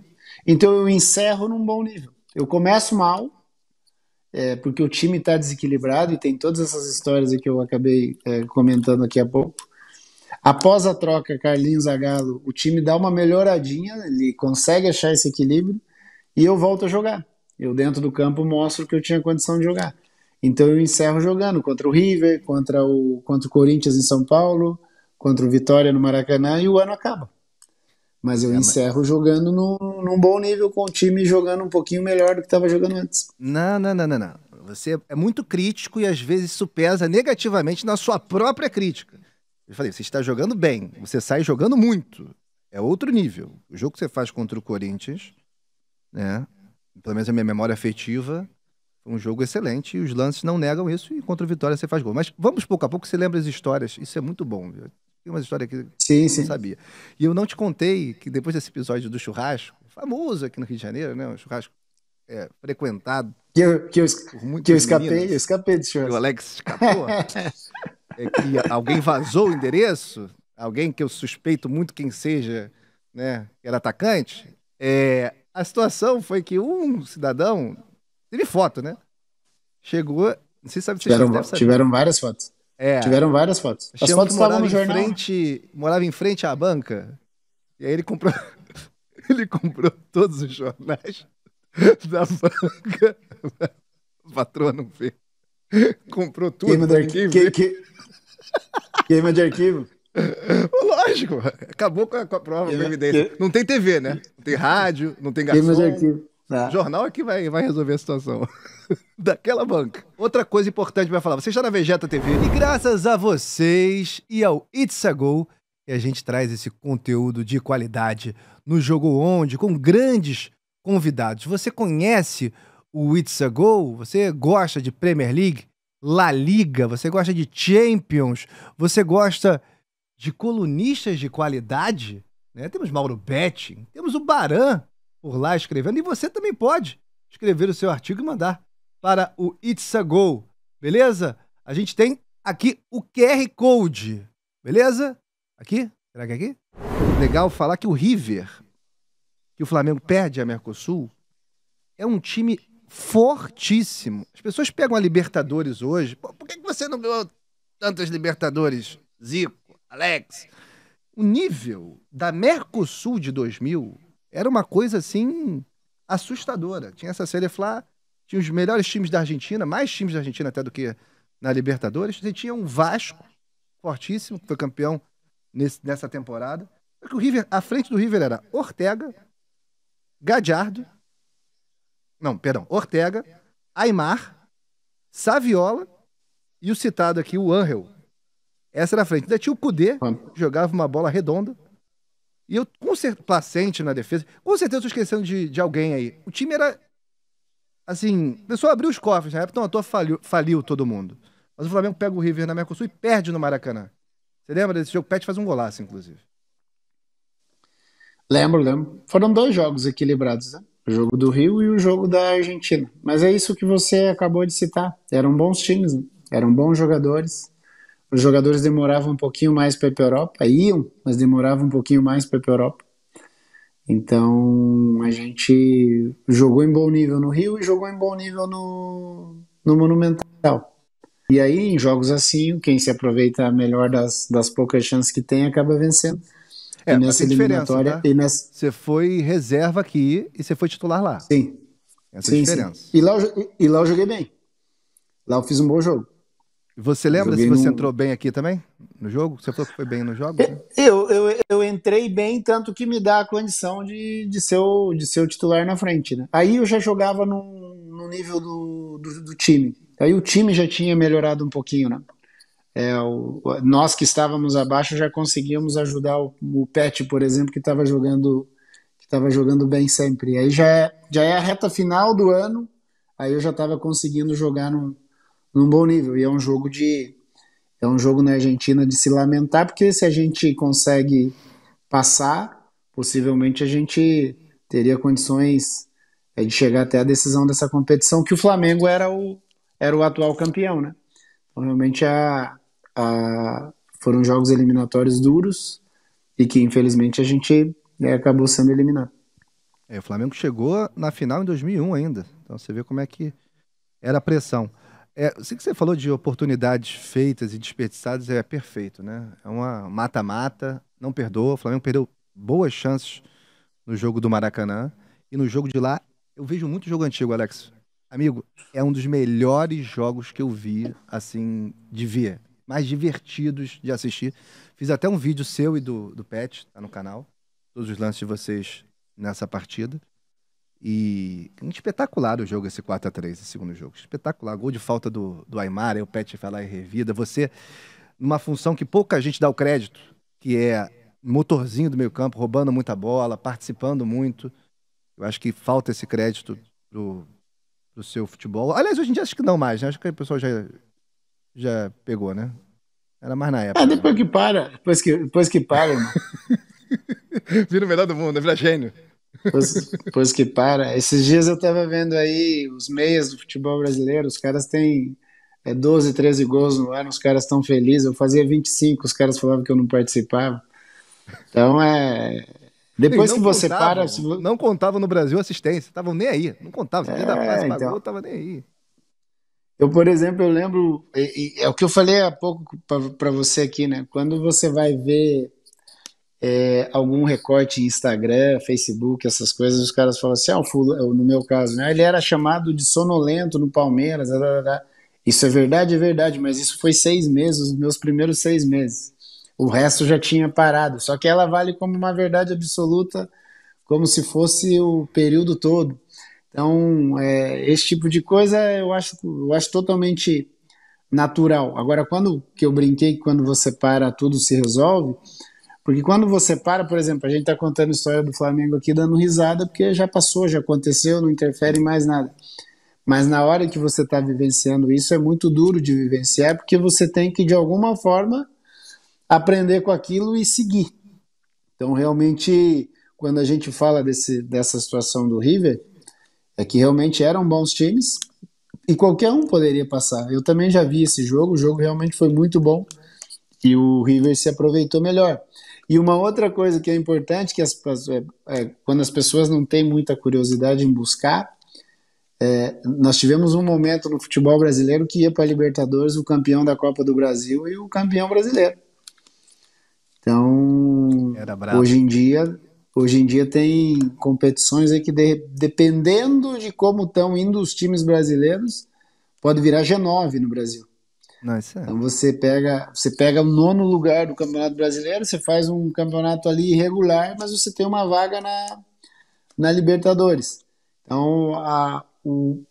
Então, eu encerro num bom nível. Eu começo mal, é, porque o time está desequilibrado e tem todas essas histórias que eu acabei é, comentando aqui há pouco. Após a troca Carlinhos Zagallo, o time dá uma melhoradinha, ele consegue achar esse equilíbrio e eu volto a jogar. Eu dentro do campo mostro que eu tinha condição de jogar. Então eu encerro jogando contra o River, contra o, contra o Corinthians em São Paulo, contra o Vitória no Maracanã e o ano acaba. Mas eu é, encerro mas... jogando no, num bom nível com o time jogando um pouquinho melhor do que estava jogando antes. Não, não, não, não, não. Você é muito crítico e às vezes isso pesa negativamente na sua própria crítica. Eu falei, você está jogando bem, você sai jogando muito. É outro nível. O jogo que você faz contra o Corinthians, né? Pelo menos a minha memória afetiva, foi um jogo excelente e os lances não negam isso. E contra o Vitória você faz gol. Mas vamos pouco a pouco, você lembra as histórias. Isso é muito bom. Viu? Tem umas histórias que sim, eu sim. sabia. E eu não te contei que depois desse episódio do churrasco, famoso aqui no Rio de Janeiro, né? Um churrasco é, frequentado. Que eu, que eu, que eu escapei, meninos. eu escapei do churrasco. o Alex escapou. é que alguém vazou o endereço, alguém que eu suspeito muito quem seja, né? era atacante. É, a situação foi que um cidadão Teve foto, né? Chegou, não sei se sabe se tiveram, tiveram várias fotos. É, tiveram várias fotos. As fotos estavam no jornal. Frente, morava em frente à banca. E aí ele comprou, ele comprou todos os jornais da banca. O patroa não vê. Comprou tudo. Queima de arquivo. Que, que... Queima de arquivo. Lógico, acabou com a, com a prova, Não tem TV, né? Não tem rádio, não tem garçom. Queima de arquivo. Tá. Jornal é que vai, vai resolver a situação daquela banca. Outra coisa importante para falar, você está na Vegeta TV e graças a vocês e ao It's a Go, a gente traz esse conteúdo de qualidade no Jogo Onde com grandes convidados. Você conhece o It's a Go? Você gosta de Premier League? La Liga? Você gosta de Champions? Você gosta de colunistas de qualidade? Né? Temos Mauro Betting, temos o Baran, por lá escrevendo. E você também pode escrever o seu artigo e mandar para o It's a Go, beleza? A gente tem aqui o QR Code, beleza? Aqui? Será que é aqui? Legal falar que o River, que o Flamengo perde a Mercosul, é um time fortíssimo. As pessoas pegam a Libertadores hoje. Pô, por que, você não ganhou tantas Libertadores, Zico, Alex? O nível da Mercosul de 2000 era uma coisa assim assustadora. Tinha essa série Fla, tinha os melhores times da Argentina, mais times da Argentina até do que na Libertadores. Você tinha um Vasco fortíssimo, que foi campeão nesse, nessa temporada. Porque o River, a frente do River era Ortega, Gadiardo, não, perdão, Ortega, Aymar, Saviola e o citado aqui, o Angel. Essa era a frente. Ainda tinha o Cudê, hum. jogava uma bola redonda. E eu, com certeza, placente na defesa, com certeza eu tô esquecendo de, de alguém aí. O time era. Assim, o pessoal abriu os cofres na né? época, então a toa faliu, faliu todo mundo. Mas o Flamengo pega o River na Mercosul e perde no Maracanã. Você lembra desse jogo? Pet faz um golaço, inclusive. Lembro, lembro. Foram dois jogos equilibrados, né? O jogo do Rio e o jogo da Argentina. Mas é isso que você acabou de citar. Eram bons times, né? eram bons jogadores. Os jogadores demoravam um pouquinho mais para ir para a Europa, iam, mas demoravam um pouquinho mais para ir para a Europa. Então a gente jogou em bom nível no Rio e jogou em bom nível no, no Monumental. E aí, em jogos assim, quem se aproveita melhor das, das poucas chances que tem acaba vencendo. É, e nessa eliminatória. Né? E nessa... Você foi reserva aqui e você foi titular lá. Sim. Essa sim, é a diferença. Sim. E, lá eu, e lá eu joguei bem. Lá eu fiz um bom jogo. Você lembra se você no... entrou bem aqui também? No jogo? Você falou que foi bem no jogo? É, né? Eu, eu, eu entrei bem, tanto que me dá a condição de, de, ser, o, de ser o titular na frente, né? Aí eu já jogava no, no nível do, do, do time. Aí o time já tinha melhorado um pouquinho, né? É, o, nós que estávamos abaixo já conseguíamos ajudar o, o Pet, por exemplo, que estava jogando que estava jogando bem sempre. Aí já é, já é a reta final do ano, aí eu já estava conseguindo jogar num, num bom nível. E é um jogo de. É um jogo na Argentina de se lamentar, porque se a gente consegue passar, possivelmente a gente teria condições é, de chegar até a decisão dessa competição, que o Flamengo era o, era o atual campeão, né? Então, realmente a, a, foram jogos eliminatórios duros e que, infelizmente, a gente é, acabou sendo eliminado. É, o Flamengo chegou na final em 2001 ainda, então você vê como é que era a pressão. É, sei que você falou de oportunidades feitas e desperdiçadas, é perfeito, né? É uma mata-mata, não perdoa. O Flamengo perdeu boas chances no jogo do Maracanã. E no jogo de lá, eu vejo muito jogo antigo, Alex. Amigo, é um dos melhores jogos que eu vi, assim, de ver. Mais divertidos de assistir. Fiz até um vídeo seu e do, do Pet, tá no canal. Todos os lances de vocês nessa partida. E espetacular o jogo, esse 4 a 3 esse segundo jogo. Espetacular. Gol de falta do, do Aymar, aí o Pet vai lá e revida. Você, numa função que pouca gente dá o crédito, que é motorzinho do meio campo, roubando muita bola, participando muito. Eu acho que falta esse crédito do do seu futebol. Aliás, hoje em dia acho que não mais, né? Acho que o pessoal já, já pegou, né? Era mais na época. Ah, depois né? que para. Depois que, depois que para. Vira o melhor do mundo, é vira gênio. Pois, pois que para. Esses dias eu estava vendo aí os meias do futebol brasileiro, os caras têm é 12, 13 gols no ano, os caras estão felizes. Eu fazia 25, os caras falavam que eu não participava. Então é. Depois que você para. Se... Não contava no Brasil assistência, estavam nem aí. Não contava. Você é, da paz, então... pagou, tava nem aí. Eu, por exemplo, eu lembro. é o que eu falei há pouco para você aqui, né? Quando você vai ver é, algum recorte em Instagram, Facebook, essas coisas, os caras falam assim, ah, fulano, é no meu caso, né? ele era chamado de sonolento no Palmeiras, blá, blá. isso é verdade, é verdade, mas isso foi seis meses, os meus primeiros seis meses. O resto já tinha parado, só que ela vale como uma verdade absoluta, como se fosse o período todo. Então, é, esse tipo de coisa eu acho, eu acho totalmente natural. Agora, quando que eu brinquei que quando você para, tudo se resolve, porque quando você para, por exemplo, a gente está contando a história do Flamengo aqui dando risada, porque já passou, já aconteceu, não interfere em mais nada. Mas na hora que você está vivenciando isso, é muito duro de vivenciar, porque você tem que, de alguma forma, aprender com aquilo e seguir. Então, realmente, quando a gente fala desse, dessa situação do River, é que realmente eram bons times e qualquer um poderia passar. Eu também já vi esse jogo, o jogo realmente foi muito bom e o River se aproveitou melhor. E uma outra coisa que é importante, que as, é, é, quando as pessoas não têm muita curiosidade em buscar, é, nós tivemos um momento no futebol brasileiro que ia para a Libertadores o campeão da Copa do Brasil e o campeão brasileiro. Então, hoje em dia, hoje em dia tem competições aí que de, dependendo de como estão indo os times brasileiros, pode virar G9 no Brasil. Não, é... Então você pega, você pega o nono lugar do Campeonato Brasileiro, você faz um campeonato ali irregular, mas você tem uma vaga na, na Libertadores. Então a, o,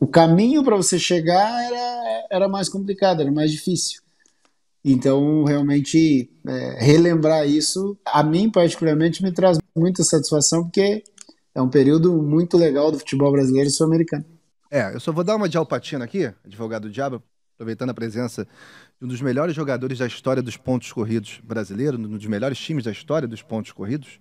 o caminho para você chegar era, era mais complicado, era mais difícil. Então, realmente, é, relembrar isso, a mim particularmente, me traz muita satisfação, porque é um período muito legal do futebol brasileiro e sul-americano. É, eu só vou dar uma de Alpatina aqui, advogado do diabo, aproveitando a presença de um dos melhores jogadores da história dos pontos corridos brasileiro, um dos melhores times da história dos pontos corridos,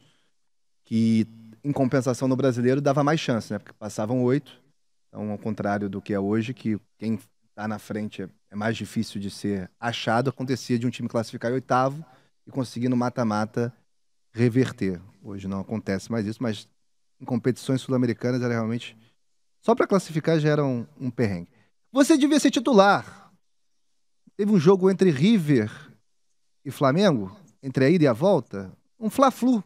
que em compensação no brasileiro dava mais chance, né? Porque passavam oito, então ao contrário do que é hoje, que quem está na frente é, mais difícil de ser achado, acontecia de um time classificar em oitavo e conseguir no mata-mata reverter. Hoje não acontece mais isso, mas em competições sul-americanas era realmente só para classificar já era um, um perrengue. Você devia ser titular, Teve um jogo entre River e Flamengo, entre a ida e a volta, um Fla-Flu,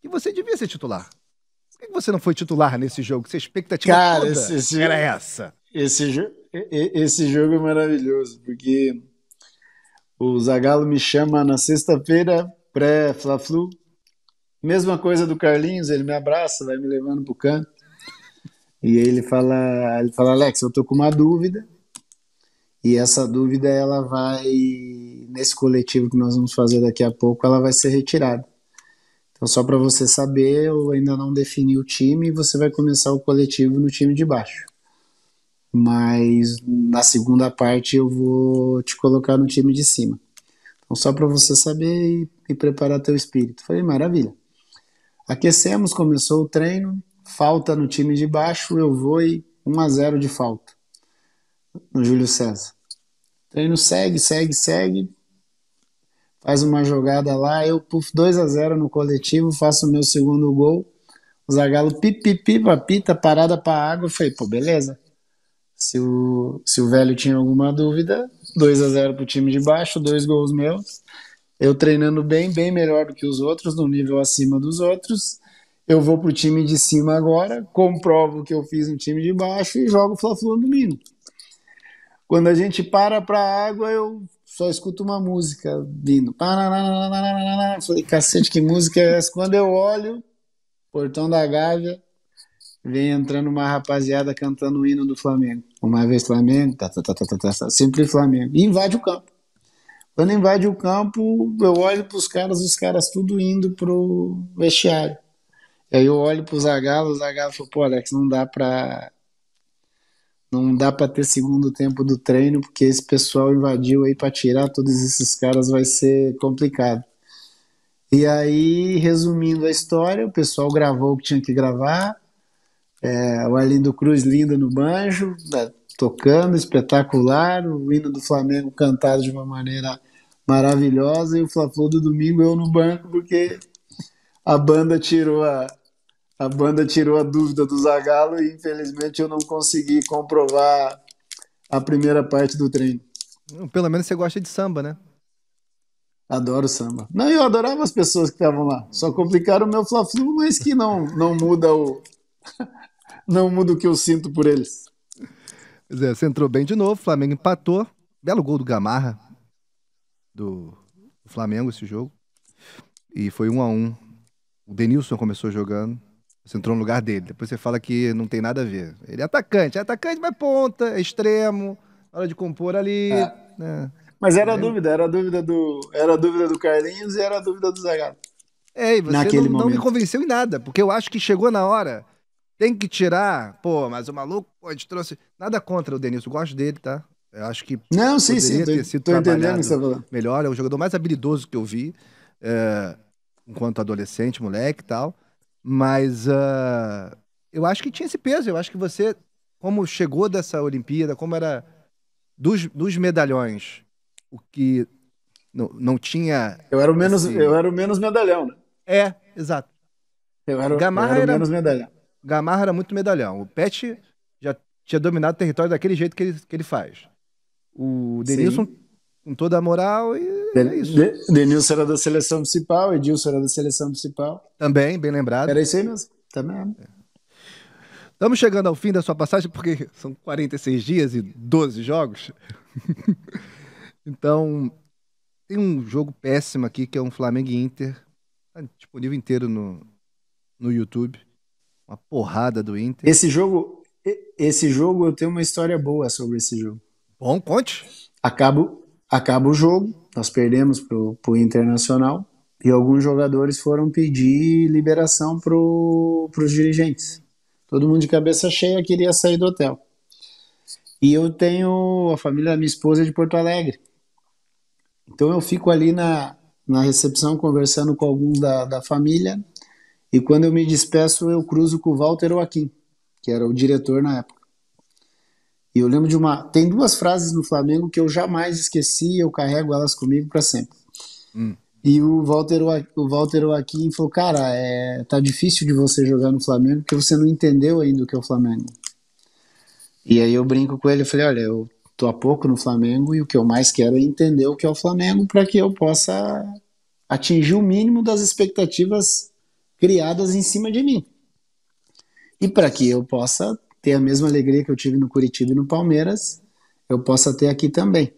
que você devia ser titular. Por que você não foi titular nesse jogo? Que sua expectativa Cara, esse, esse, era essa. Esse, esse jogo é maravilhoso, porque o Zagallo me chama na sexta-feira, pré-Fla-Flu. Mesma coisa do Carlinhos, ele me abraça, vai me levando pro canto. E ele fala, ele fala, Alex, eu tô com uma dúvida. E essa dúvida, ela vai, nesse coletivo que nós vamos fazer daqui a pouco, ela vai ser retirada. Então, só para você saber, eu ainda não defini o time e você vai começar o coletivo no time de baixo. Mas na segunda parte eu vou te colocar no time de cima. Então, só para você saber e, e preparar teu espírito. Falei, maravilha. Aquecemos, começou o treino, falta no time de baixo, eu vou e 1 a 0 de falta no Júlio César. Treino segue, segue, segue. Faz uma jogada lá, eu puf 2 a 0 no coletivo, faço o meu segundo gol. O Zagallo pipipi, papita, parada para água. Eu falei, pô, beleza. Se o, se o velho tinha alguma dúvida, 2 a 0 pro time de baixo, dois gols meus. Eu treinando bem, bem melhor do que os outros, no nível acima dos outros. Eu vou pro time de cima agora, comprovo que eu fiz no time de baixo e jogo o Fla-Flu no domingo. Quando a gente para para a água, eu só escuto uma música vindo. Falei, cacete, que música é essa? Quando eu olho, portão da Gávea, vem entrando uma rapaziada cantando o hino do Flamengo. Uma vez Flamengo, tá, tá, tá, tá, tá, tá, sempre Flamengo. E invade o campo. Quando invade o campo, eu olho para os caras, os caras tudo indo pro vestiário. Aí eu olho pro Zagallo, o Zagallo falou, pô Alex, não dá para não dá para ter segundo tempo do treino, porque esse pessoal invadiu aí para tirar todos esses caras vai ser complicado. E aí, resumindo a história, o pessoal gravou o que tinha que gravar. É, o Arlindo Cruz linda no banjo, né, tocando, espetacular. O hino do Flamengo cantado de uma maneira maravilhosa. E o fla do domingo eu no banco, porque a banda tirou a, a banda tirou a dúvida do Zagalo e infelizmente eu não consegui comprovar a primeira parte do treino. Pelo menos você gosta de samba, né? Adoro samba. Não, eu adorava as pessoas que estavam lá. Só complicaram o meu fla-flu, mas que não, não muda o não muda o que eu sinto por eles. Zé, você entrou bem de novo, Flamengo empatou. Belo gol do Gamarra do Flamengo esse jogo. E foi um a um. O Denilson começou jogando. Você entrou no lugar dele. Depois você fala que não tem nada a ver. Ele é atacante, é atacante, mas ponta, é extremo, hora de compor ali. É. Né? Mas era a dúvida, era a dúvida do. Era dúvida do Carlinhos e era a dúvida do Zagalo. É, e você Naquele não, não me convenceu em nada, porque eu acho que chegou na hora. Tem que tirar. Pô, mas o maluco gente trouxe. Nada contra o Denilson, gosto dele, tá? Eu acho que não, sim, sim, tô, sido tô entendendo isso tá melhor. É o jogador mais habilidoso que eu vi é, enquanto adolescente, moleque e tal. Mas uh, eu acho que tinha esse peso. Eu acho que você, como chegou dessa Olimpíada, como era dos, dos medalhões, o que não, não tinha. Eu era o menos, esse... eu era o menos medalhão, né? É, exato. Eu era, Gamarra eu era, menos medalhão. Gamarra era muito medalhão. O Pet já tinha dominado o território daquele jeito que ele, que ele faz. O Denilson Sim com toda a moral e é de, é isso. De, Denilson era da seleção municipal, Edilson era da seleção municipal. Também, bem lembrado. Era isso aí mesmo, também. Estamos chegando ao fim da sua passagem, porque são 46 dias e 12 jogos. então, tem um jogo péssimo aqui, que é um Flamengo Inter. Está disponível inteiro no, no YouTube. Uma porrada do Inter. Esse jogo, esse jogo, eu tenho uma história boa sobre esse jogo. Bom, conte. Acabo, Acaba o jogo, nós perdemos pro, pro Internacional e alguns jogadores foram pedir liberação pro, pros dirigentes. Todo mundo de cabeça cheia queria sair do hotel. E eu tenho a família da minha esposa é de Porto Alegre. Então eu fico ali na, na recepção conversando com alguns da, da família. E quando eu me despeço, eu cruzo com o Walter Joaquim, que era o diretor na época. E eu lembro de uma. Tem duas frases no Flamengo que eu jamais esqueci e eu carrego elas comigo para sempre. Hum. E o Walter, o Walter Joaquim falou: Cara, é, tá difícil de você jogar no Flamengo porque você não entendeu ainda o que é o Flamengo. E aí eu brinco com ele: Eu falei, Olha, eu tô há pouco no Flamengo e o que eu mais quero é entender o que é o Flamengo para que eu possa atingir o mínimo das expectativas criadas em cima de mim. E para que eu possa ter a mesma alegria que eu tive no Curitiba e no Palmeiras, eu possa ter aqui também.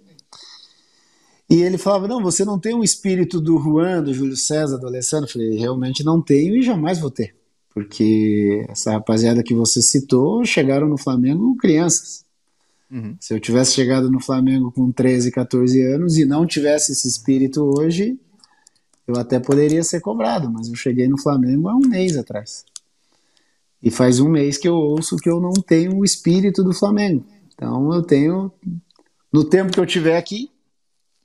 E ele falava: Não, você não tem um espírito do Juan, do Júlio César, do Alessandro? Eu falei: Realmente não tenho e jamais vou ter. Porque essa rapaziada que você citou chegaram no Flamengo crianças. Uhum. Se eu tivesse chegado no Flamengo com 13, 14 anos e não tivesse esse espírito hoje, eu até poderia ser cobrado, mas eu cheguei no Flamengo há um mês atrás. E faz um mês que eu ouço que eu não tenho o espírito do Flamengo. Então eu tenho, no tempo que eu tiver aqui,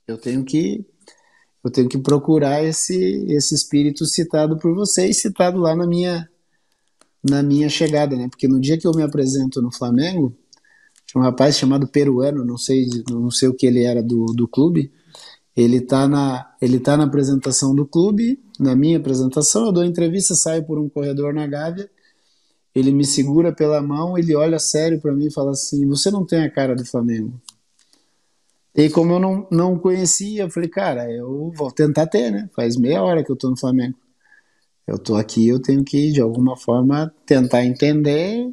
eu tenho que eu tenho que procurar esse esse espírito citado por vocês, citado lá na minha na minha chegada, né? Porque no dia que eu me apresento no Flamengo, tinha um rapaz chamado peruano, não sei não sei o que ele era do, do clube. Ele tá na ele tá na apresentação do clube, na minha apresentação, eu dou entrevista, saio por um corredor na Gávea ele me segura pela mão, ele olha sério para mim e fala assim: Você não tem a cara do Flamengo. E como eu não, não conhecia, eu falei: Cara, eu vou tentar ter, né? Faz meia hora que eu tô no Flamengo. Eu tô aqui, eu tenho que, de alguma forma, tentar entender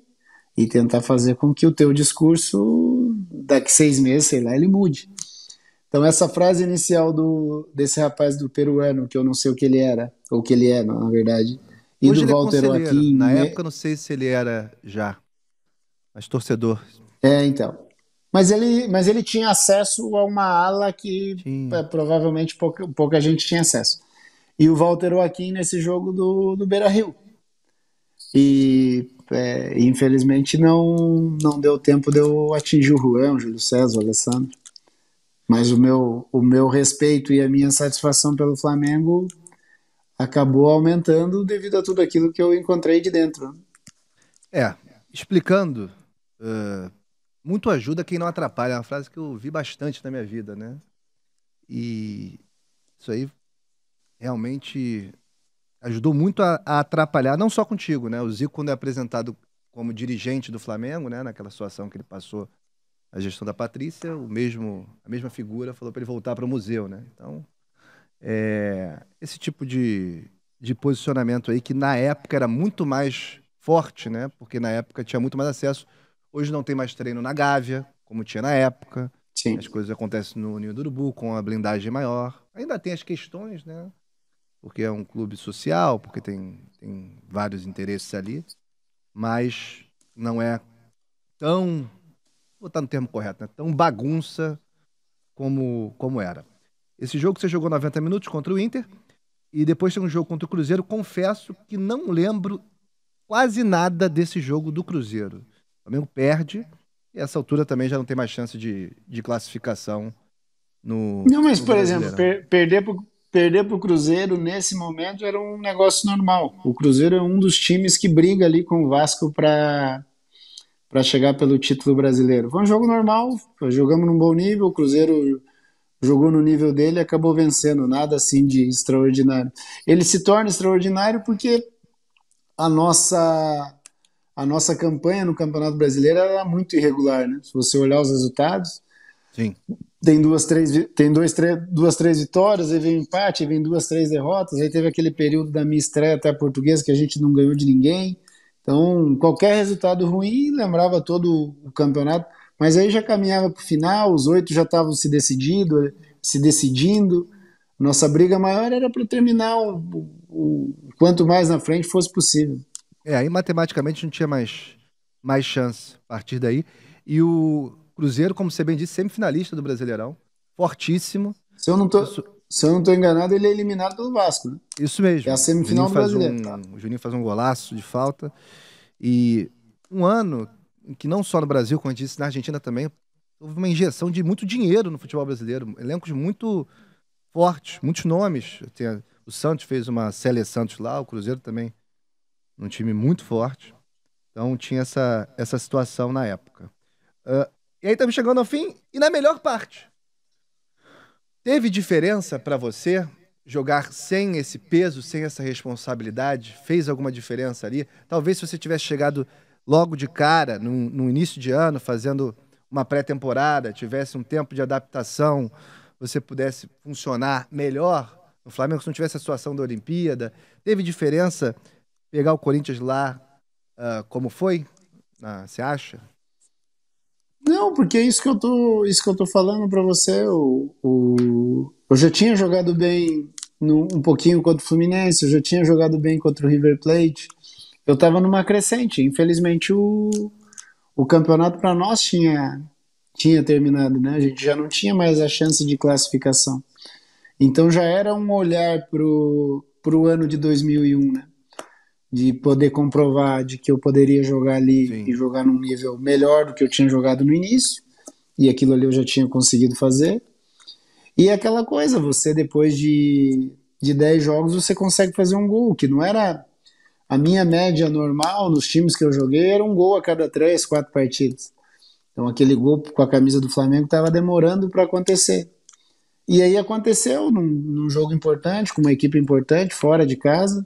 e tentar fazer com que o teu discurso, daqui seis meses, sei lá, ele mude. Então, essa frase inicial do, desse rapaz do peruano, que eu não sei o que ele era, ou o que ele é, na verdade, e Hoje do é Walter é Joaquim. Na né? época, não sei se ele era já, mas torcedor. É, então. Mas ele, mas ele tinha acesso a uma ala que é, provavelmente pouca, pouca gente tinha acesso. E o Walter Joaquim nesse jogo do, do Beira Rio. E é, infelizmente não, não deu tempo de eu atingir o Juan, o Júlio César, o Alessandro. Mas o meu, o meu respeito e a minha satisfação pelo Flamengo acabou aumentando devido a tudo aquilo que eu encontrei de dentro. É, explicando, uh, muito ajuda quem não atrapalha, é uma frase que eu vi bastante na minha vida, né? E isso aí realmente ajudou muito a, a atrapalhar, não só contigo, né? O Zico, quando é apresentado como dirigente do Flamengo, né, naquela situação que ele passou a gestão da Patrícia, o mesmo, a mesma figura falou para ele voltar para o museu, né? Então, é, esse tipo de, de posicionamento aí, que na época era muito mais forte, né? Porque na época tinha muito mais acesso. Hoje não tem mais treino na Gávea, como tinha na época. Sim. As coisas acontecem no Ninho do Urubu, com a blindagem maior. Ainda tem as questões, né? Porque é um clube social, porque tem, tem vários interesses ali. Mas não é tão. Vou botar no termo correto, né? Tão bagunça como, como era. Esse jogo você jogou 90 minutos contra o Inter e depois tem um jogo contra o Cruzeiro. Confesso que não lembro quase nada desse jogo do Cruzeiro. O Flamengo perde e essa altura também já não tem mais chance de, de classificação no. Não, mas no por exemplo, per perder pro, perder para o Cruzeiro nesse momento era um negócio normal. O Cruzeiro é um dos times que briga ali com o Vasco para chegar pelo título brasileiro. Foi um jogo normal, jogamos num bom nível, o Cruzeiro jogou no nível dele e acabou vencendo, nada assim de extraordinário. Ele se torna extraordinário porque a nossa a nossa campanha no Campeonato Brasileiro era é muito irregular, né? Se você olhar os resultados, Sim. Tem duas, três, tem dois, três, duas, três vitórias, aí vem um empate, aí vem duas, três derrotas, aí teve aquele período da minha estreia até a portuguesa que a gente não ganhou de ninguém. Então, qualquer resultado ruim lembrava todo o campeonato. Mas aí já caminhava para o final, os oito já estavam se decidindo, se decidindo. Nossa briga maior era para terminar o, o, o, quanto mais na frente fosse possível. É, aí matematicamente não tinha mais, mais chance a partir daí. E o Cruzeiro, como você bem disse, semifinalista do Brasileirão, fortíssimo. Se eu não tô, Isso... se eu não enganado, ele é eliminado pelo Vasco, né? Isso mesmo. É a semifinal do Brasileiro. Um, O Juninho faz um golaço de falta. E um ano que não só no Brasil, como eu disse, na Argentina também, houve uma injeção de muito dinheiro no futebol brasileiro, elencos muito fortes, muitos nomes. Tem, o Santos fez uma Célia Santos lá, o Cruzeiro também, um time muito forte. Então tinha essa, essa situação na época. Uh, e aí estamos chegando ao fim e na melhor parte. Teve diferença para você jogar sem esse peso, sem essa responsabilidade? Fez alguma diferença ali? Talvez se você tivesse chegado logo de cara, no, no início de ano, fazendo uma pré-temporada, tivesse um tempo de adaptação, você pudesse funcionar melhor no Flamengo, se não tivesse a situação da Olimpíada. Teve diferença pegar o Corinthians lá uh, como foi? Ah, você uh, acha? Não, porque é isso que eu tô, isso que eu tô falando para você. Eu, eu, eu já tinha jogado bem no, um pouquinho contra o Fluminense, eu já tinha jogado bem contra o River Plate eu tava numa crescente. Infelizmente, o, o campeonato para nós tinha, tinha terminado, né? A gente já não tinha mais a chance de classificação. Então já era um olhar pro, pro ano de 2001, né? De poder comprovar de que eu poderia jogar ali Sim. e jogar num nível melhor do que eu tinha jogado no início. E aquilo ali eu já tinha conseguido fazer. E aquela coisa, você depois de, de 10 jogos, você consegue fazer um gol, que não era a minha média normal nos times que eu joguei era um gol a cada três, quatro partidas. Então aquele gol com a camisa do Flamengo estava demorando para acontecer. E aí aconteceu num, num, jogo importante, com uma equipe importante, fora de casa.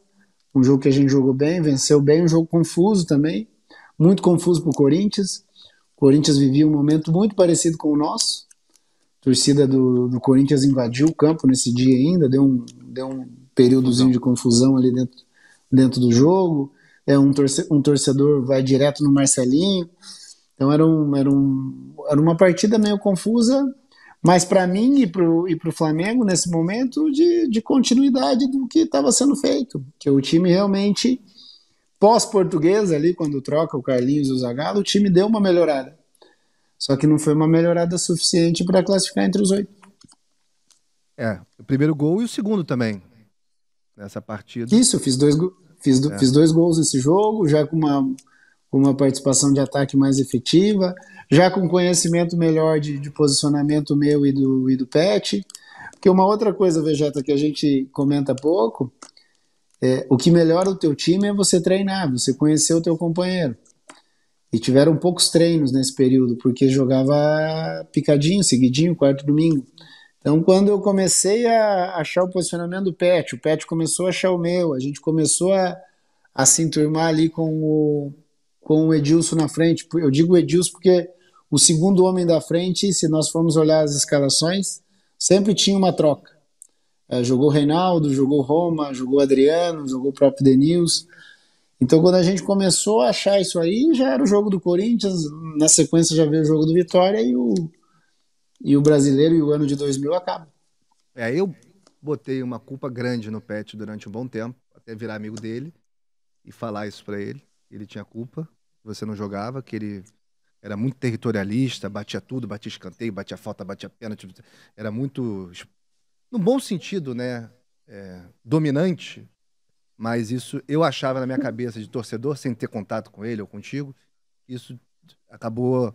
Um jogo que a gente jogou bem, venceu bem, um jogo confuso também. Muito confuso para o Corinthians. O Corinthians vivia um momento muito parecido com o nosso. A torcida do, do Corinthians invadiu o campo nesse dia ainda, deu um, deu um períodozinho de confusão ali dentro dentro do jogo, é um, torce, um torcedor vai direto no Marcelinho. Então era, um, era, um, era uma partida meio confusa, mas para mim e para o Flamengo, nesse momento, de, de continuidade do que estava sendo feito. Que o time realmente, pós-português ali, quando troca o Carlinhos e o Zagallo, o time deu uma melhorada. Só que não foi uma melhorada suficiente para classificar entre os oito. É, o primeiro gol e o segundo também nessa partida. Isso, fiz dois, fiz, é. fiz dois gols nesse jogo, já com uma, uma participação de ataque mais efetiva, já com conhecimento melhor de, de posicionamento meu e do, e do Pet. Porque uma outra coisa, Vegeta, que a gente comenta pouco, é, o que melhora o teu time é você treinar, você conhecer o teu companheiro. E tiveram poucos treinos nesse período, porque jogava picadinho, seguidinho, quarto domingo. Então, quando eu comecei a achar o posicionamento do Pet, o Pet começou a achar o meu, a gente começou a, a se enturmar ali com o, com o Edilson na frente. Eu digo Edilson porque o segundo homem da frente, se nós formos olhar as escalações, sempre tinha uma troca. É, jogou Reinaldo, jogou Roma, jogou Adriano, jogou o próprio Denils. Então, quando a gente começou a achar isso aí, já era o jogo do Corinthians, na sequência já veio o jogo do Vitória e o, e o brasileiro e o ano de 2000 acaba. É, eu botei uma culpa grande no Pet durante um bom tempo, até virar amigo dele e falar isso para ele. Ele tinha culpa, você não jogava, que ele era muito territorialista, batia tudo, batia escanteio, batia falta, batia pênalti, era muito, no bom sentido, né, é, dominante, mas isso eu achava na minha cabeça de torcedor, sem ter contato com ele ou contigo, isso acabou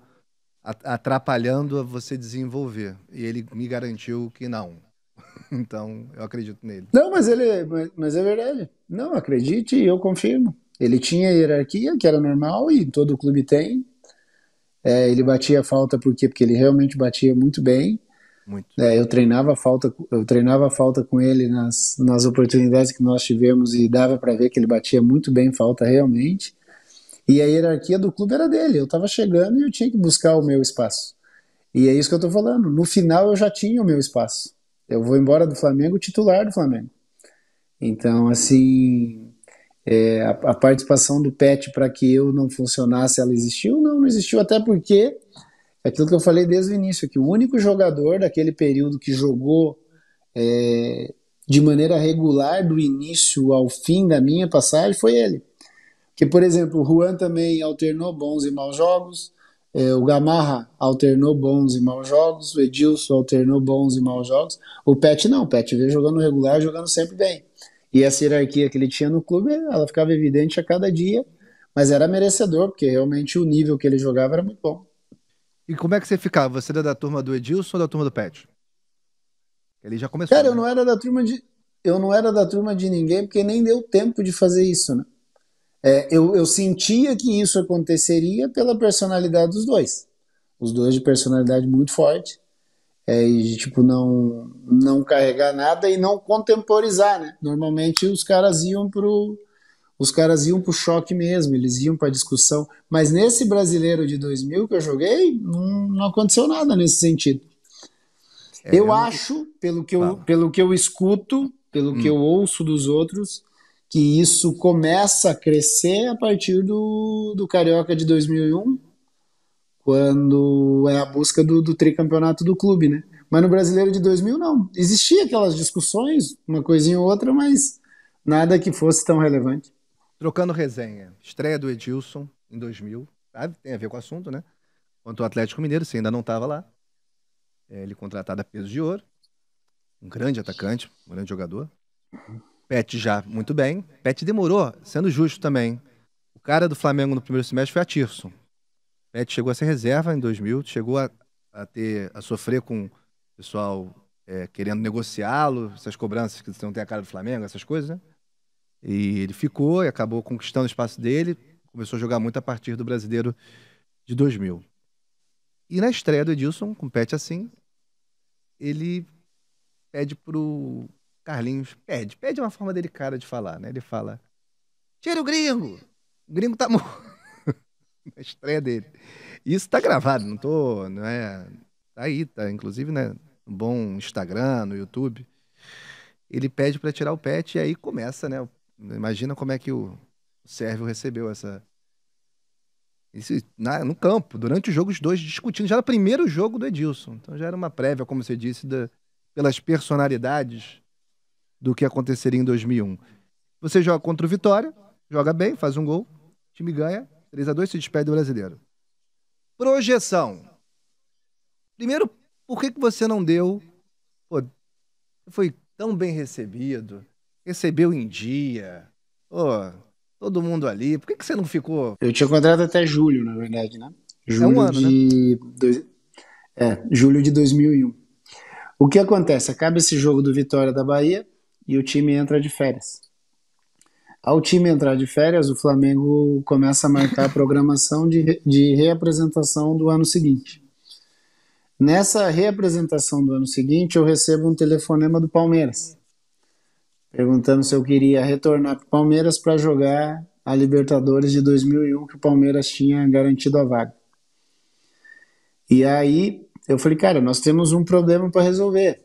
atrapalhando você desenvolver. E ele me garantiu que não. então, eu acredito nele. Não, mas ele, mas, mas é verdade. Não, acredite, eu confirmo. Ele tinha hierarquia, que era normal e todo clube tem. É, ele batia falta por quê? Porque ele realmente batia muito bem. Muito. É, eu treinava falta, eu treinava falta com ele nas, nas oportunidades que nós tivemos e dava para ver que ele batia muito bem falta realmente. E a hierarquia do clube era dele. Eu estava chegando e eu tinha que buscar o meu espaço. E é isso que eu estou falando. No final eu já tinha o meu espaço. Eu vou embora do Flamengo, titular do Flamengo. Então, assim, é, a, a, participação do Pet para que eu não funcionasse, ela existiu? Não, não existiu. Até porque, é aquilo que eu falei desde o início, que o único jogador daquele período que jogou é, de maneira regular do início ao fim da minha passagem foi ele. Que, por exemplo, o Juan também alternou bons e maus jogos, é, o Gamarra alternou bons e maus jogos, o Edilson alternou bons e maus jogos, o Pet não, o Pet veio jogando regular, jogando sempre bem. E essa hierarquia que ele tinha no clube, ela ficava evidente a cada dia, mas era merecedor, porque realmente o nível que ele jogava era muito bom. E como é que você ficava? Você era da turma do Edilson ou da turma do Pet? Ele já começou. Cara, né? eu não era da turma de eu não era da turma de ninguém porque nem deu tempo de fazer isso, né? É, eu, eu sentia que isso aconteceria pela personalidade dos dois. Os dois de personalidade muito forte. É, e tipo não não carregar nada e não contemporizar, né? Normalmente os caras iam pro os caras iam pro choque mesmo, eles iam para discussão, mas nesse brasileiro de 2000 que eu joguei, não, não aconteceu nada nesse sentido. É, eu, eu acho, pelo que eu, pelo que eu escuto, pelo hum. que eu ouço dos outros, que isso começa a crescer a partir do, do Carioca de 2001, quando é a busca do, do tricampeonato do clube, né? Mas no Brasileiro de 2000, não. Existia aquelas discussões, uma coisinha ou outra, mas nada que fosse tão relevante. Trocando resenha, estreia do Edilson em 2000, sabe? Ah, tem a ver com o assunto, né? Quanto ao Atlético Mineiro, você ainda não estava lá. É, ele contratado a peso de ouro, um grande atacante, um grande jogador. Pet já muito bem. Pet demorou, sendo justo também. O cara do Flamengo no primeiro semestre foi a Tirso. Pet chegou a ser reserva em 2000, chegou a, a ter a sofrer com o pessoal é, querendo negociá-lo, essas cobranças que você não tem a cara do Flamengo, essas coisas, né? E ele ficou e acabou conquistando o espaço dele. Começou a jogar muito a partir do brasileiro de 2000. E na estreia do Edilson, com o Pet assim, ele pede pro Carlinhos pede. Pede uma forma delicada de falar, né? Ele fala: Tira o gringo! O gringo tá morto. Na estreia dele. Isso tá gravado, não tô. Não é, tá aí, tá. Inclusive, né? No bom Instagram, no YouTube. Ele pede para tirar o pet e aí começa, né? Imagina como é que o, o Sérvio recebeu essa. Isso, na, no campo, durante o jogo, os dois discutindo. Já era o primeiro jogo do Edilson. Então já era uma prévia, como você disse, da, pelas personalidades do que aconteceria em 2001. Você joga contra o Vitória, joga bem, faz um gol, o time ganha, 3 a 2 se despede do brasileiro. Projeção. Primeiro, por que, que você não deu? Pô, foi tão bem recebido, recebeu em dia, oh, todo mundo ali, por que, que você não ficou? Eu tinha contrato até julho, na verdade, né? Julho é um ano, de... né? Dois... É, julho de 2001. O que acontece? Acaba esse jogo do Vitória da Bahia, e o time entra de férias. Ao time entrar de férias, o Flamengo começa a marcar a programação de, de reapresentação do ano seguinte. Nessa reapresentação do ano seguinte, eu recebo um telefonema do Palmeiras, perguntando se eu queria retornar para o Palmeiras para jogar a Libertadores de 2001, que o Palmeiras tinha garantido a vaga. E aí eu falei, cara, nós temos um problema para resolver.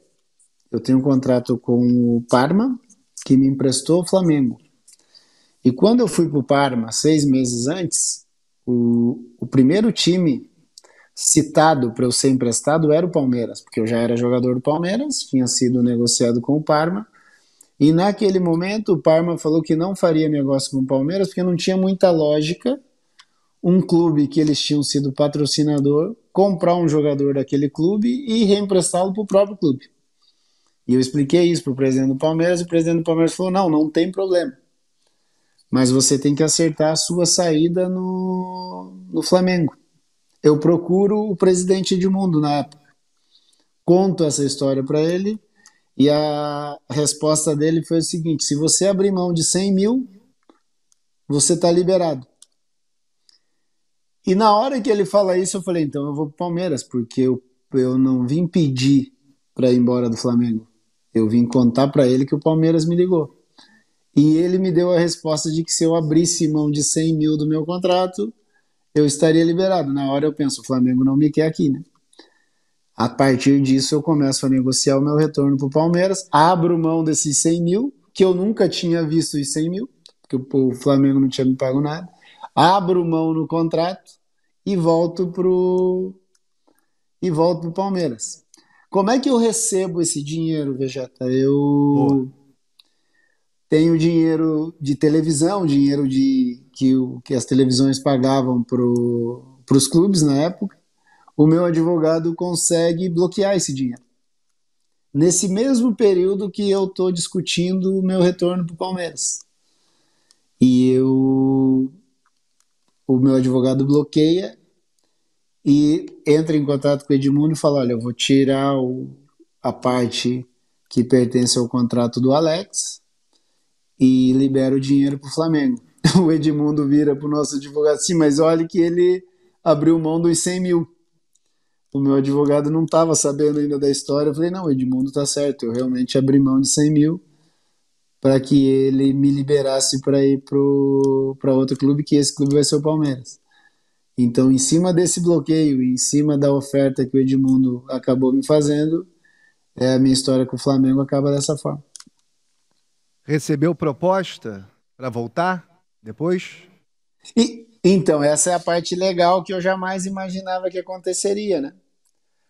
Eu tenho um contrato com o Parma, que me emprestou o Flamengo. E quando eu fui para o Parma, seis meses antes, o, o primeiro time citado para eu ser emprestado era o Palmeiras, porque eu já era jogador do Palmeiras, tinha sido negociado com o Parma. E naquele momento, o Parma falou que não faria negócio com o Palmeiras, porque não tinha muita lógica um clube que eles tinham sido patrocinador comprar um jogador daquele clube e reemprestá-lo para o próprio clube. E eu expliquei isso para o presidente do Palmeiras e o presidente do Palmeiras falou: não, não tem problema. Mas você tem que acertar a sua saída no, no Flamengo. Eu procuro o presidente de mundo na época. Conto essa história para ele e a resposta dele foi o seguinte: se você abrir mão de 100 mil, você está liberado. E na hora que ele fala isso, eu falei: então eu vou para Palmeiras, porque eu, eu não vim pedir para ir embora do Flamengo. Eu vim contar para ele que o Palmeiras me ligou. E ele me deu a resposta de que se eu abrisse mão de 100 mil do meu contrato, eu estaria liberado. Na hora eu penso, o Flamengo não me quer aqui, né? A partir disso eu começo a negociar o meu retorno para o Palmeiras, abro mão desses 100 mil, que eu nunca tinha visto os 100 mil, porque o Flamengo não tinha me pago nada, abro mão no contrato e volto pro e volto pro Palmeiras. Como é que eu recebo esse dinheiro, Vegeta? Eu Boa. tenho dinheiro de televisão, dinheiro de que, o, que as televisões pagavam para os clubes na época. O meu advogado consegue bloquear esse dinheiro. Nesse mesmo período que eu estou discutindo o meu retorno para o Palmeiras. E eu. O meu advogado bloqueia e entra em contato com o Edmundo e fala: Olha, eu vou tirar o, a parte que pertence ao contrato do Alex e libera o dinheiro para o Flamengo. O Edmundo vira para o nosso advogado sim Mas olha que ele abriu mão dos 100 mil. O meu advogado não estava sabendo ainda da história. Eu falei: Não, o Edmundo tá certo, eu realmente abri mão de 100 mil para que ele me liberasse para ir para outro clube, que esse clube vai ser o Palmeiras. Então, em cima desse bloqueio, em cima da oferta que o Edmundo acabou me fazendo, é, a minha história com o Flamengo acaba dessa forma. Recebeu proposta para voltar depois? E, então, essa é a parte legal que eu jamais imaginava que aconteceria, né?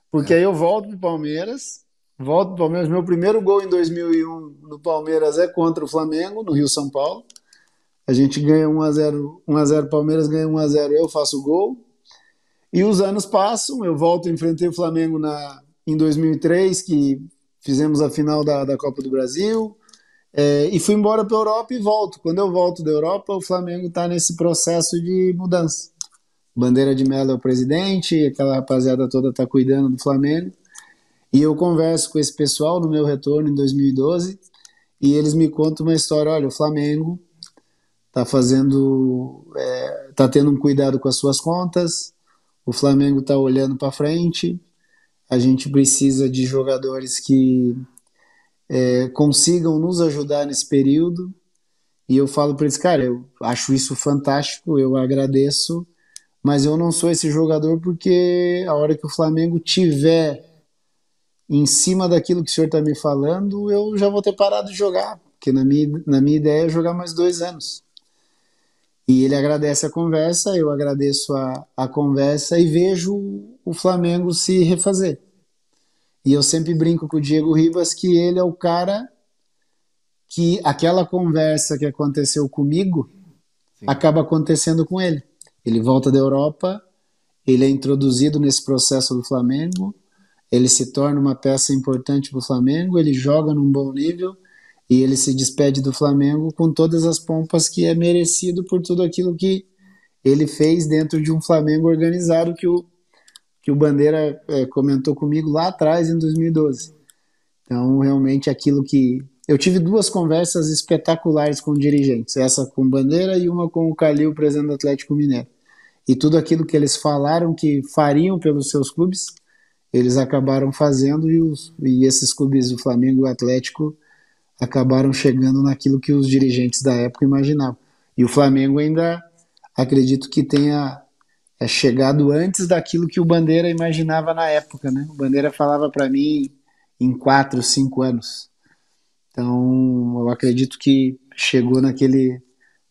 Porque é. aí eu volto para o Palmeiras, volto para o Palmeiras. Meu primeiro gol em 2001 no Palmeiras é contra o Flamengo, no Rio São Paulo. A gente ganha 1 a 0, 1 a 0 Palmeiras ganha 1 a 0, eu faço o gol. E os anos passam, eu volto, enfrentei o Flamengo na em 2003, que fizemos a final da, da Copa do Brasil. É, e fui embora para a Europa e volto. Quando eu volto da Europa, o Flamengo está nesse processo de mudança. Bandeira de Mello é o presidente, aquela rapaziada toda está cuidando do Flamengo. E eu converso com esse pessoal no meu retorno em 2012 e eles me contam uma história. Olha, o Flamengo está fazendo, está é, tendo um cuidado com as suas contas. O Flamengo está olhando para frente. A gente precisa de jogadores que é, consigam nos ajudar nesse período. E eu falo para eles, cara, eu acho isso fantástico, eu agradeço, mas eu não sou esse jogador porque a hora que o Flamengo tiver em cima daquilo que o senhor está me falando, eu já vou ter parado de jogar, porque na minha, na minha ideia é jogar mais dois anos. E ele agradece a conversa, eu agradeço a, a conversa e vejo o Flamengo se refazer. E eu sempre brinco com o Diego Ribas que ele é o cara que aquela conversa que aconteceu comigo Sim. acaba acontecendo com ele. Ele volta da Europa, ele é introduzido nesse processo do Flamengo, ele se torna uma peça importante para o Flamengo, ele joga num bom nível e ele se despede do Flamengo com todas as pompas que é merecido por tudo aquilo que ele fez dentro de um Flamengo organizado que o, que o Bandeira é, comentou comigo lá atrás, em 2012. Então, realmente, aquilo que. Eu tive duas conversas espetaculares com dirigentes, essa com Bandeira e uma com o Calil, presidente do Atlético Mineiro. E tudo aquilo que eles falaram que fariam pelos seus clubes, eles acabaram fazendo e, os, e esses clubes do Flamengo e Atlético acabaram chegando naquilo que os dirigentes da época imaginavam. E o Flamengo ainda acredito que tenha é, chegado antes daquilo que o Bandeira imaginava na época, né? O Bandeira falava para mim em quatro, cinco anos. Então, eu acredito que chegou naquele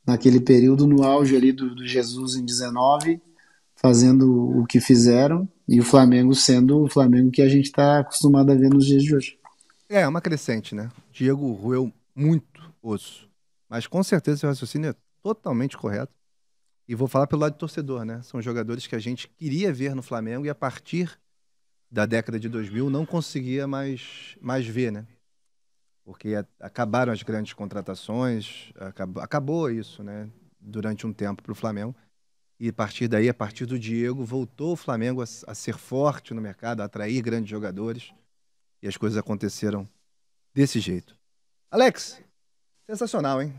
naquele período no auge ali do, do Jesus em 19, fazendo o que fizeram e o Flamengo sendo o Flamengo que a gente está acostumado a ver nos dias de hoje. É, uma crescente, né? Diego roeu muito osso. Mas com certeza seu raciocínio é totalmente correto. E vou falar pelo lado do torcedor, né? São jogadores que a gente queria ver no Flamengo e a partir da década de 2000 não conseguia mais, mais ver, né? Porque acabaram as grandes contratações, acabou, acabou isso, né? Durante um tempo para o Flamengo. E a partir daí, a partir do Diego, voltou o Flamengo a, a ser forte no mercado, a atrair grandes jogadores. E as coisas aconteceram desse jeito. Alex, sensacional, hein?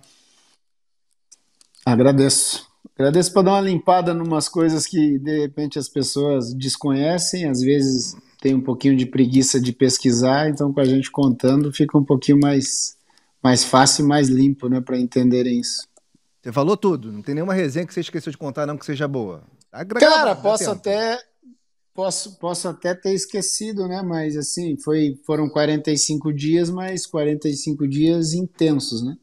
Agradeço. Agradeço para dar uma limpada em umas coisas que de repente as pessoas desconhecem, às vezes tem um pouquinho de preguiça de pesquisar, então com a gente contando fica um pouquinho mais mais fácil e mais limpo, né, para entenderem isso. Você falou tudo, não tem nenhuma resenha que você esqueceu de contar não que seja boa. Tá Cara, posso tempo. até posso, posso até ter esquecido, né? Mas assim, foi, foram 45 dias, mas 45 dias intensos, né?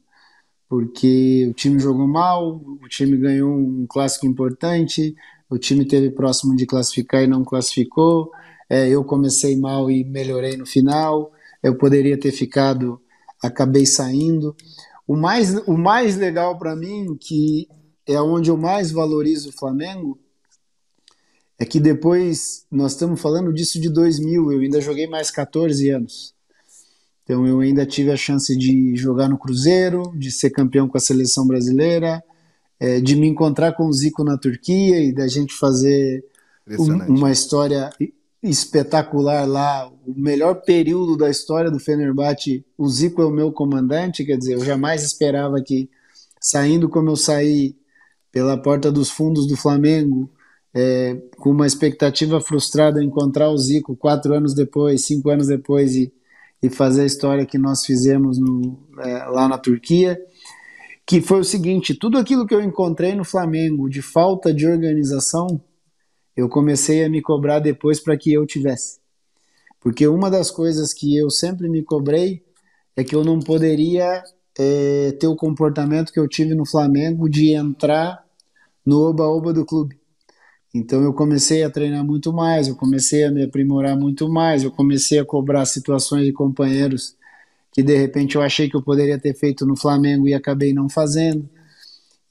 Porque o time jogou mal, o time ganhou um clássico importante, o time teve próximo de classificar e não classificou. É, eu comecei mal e melhorei no final. Eu poderia ter ficado, acabei saindo. O mais, o mais legal para mim, que é onde eu mais valorizo o Flamengo, é que depois, nós estamos falando disso de 2000, eu ainda joguei mais 14 anos. Então eu ainda tive a chance de jogar no Cruzeiro, de ser campeão com a seleção brasileira, é, de me encontrar com o Zico na Turquia e da gente fazer um, uma história espetacular lá, o melhor período da história do Fenerbahçe, o Zico é o meu comandante, quer dizer, eu jamais esperava que saindo como eu saí pela porta dos fundos do Flamengo, é, com uma expectativa frustrada, encontrar o Zico quatro anos depois, cinco anos depois e, e fazer a história que nós fizemos no, é, lá na Turquia, que foi o seguinte: tudo aquilo que eu encontrei no Flamengo de falta de organização, eu comecei a me cobrar depois para que eu tivesse. Porque uma das coisas que eu sempre me cobrei é que eu não poderia é, ter o comportamento que eu tive no Flamengo de entrar no oba-oba do clube. Então eu comecei a treinar muito mais, eu comecei a me aprimorar muito mais, eu comecei a cobrar situações de companheiros que de repente eu achei que eu poderia ter feito no Flamengo e acabei não fazendo.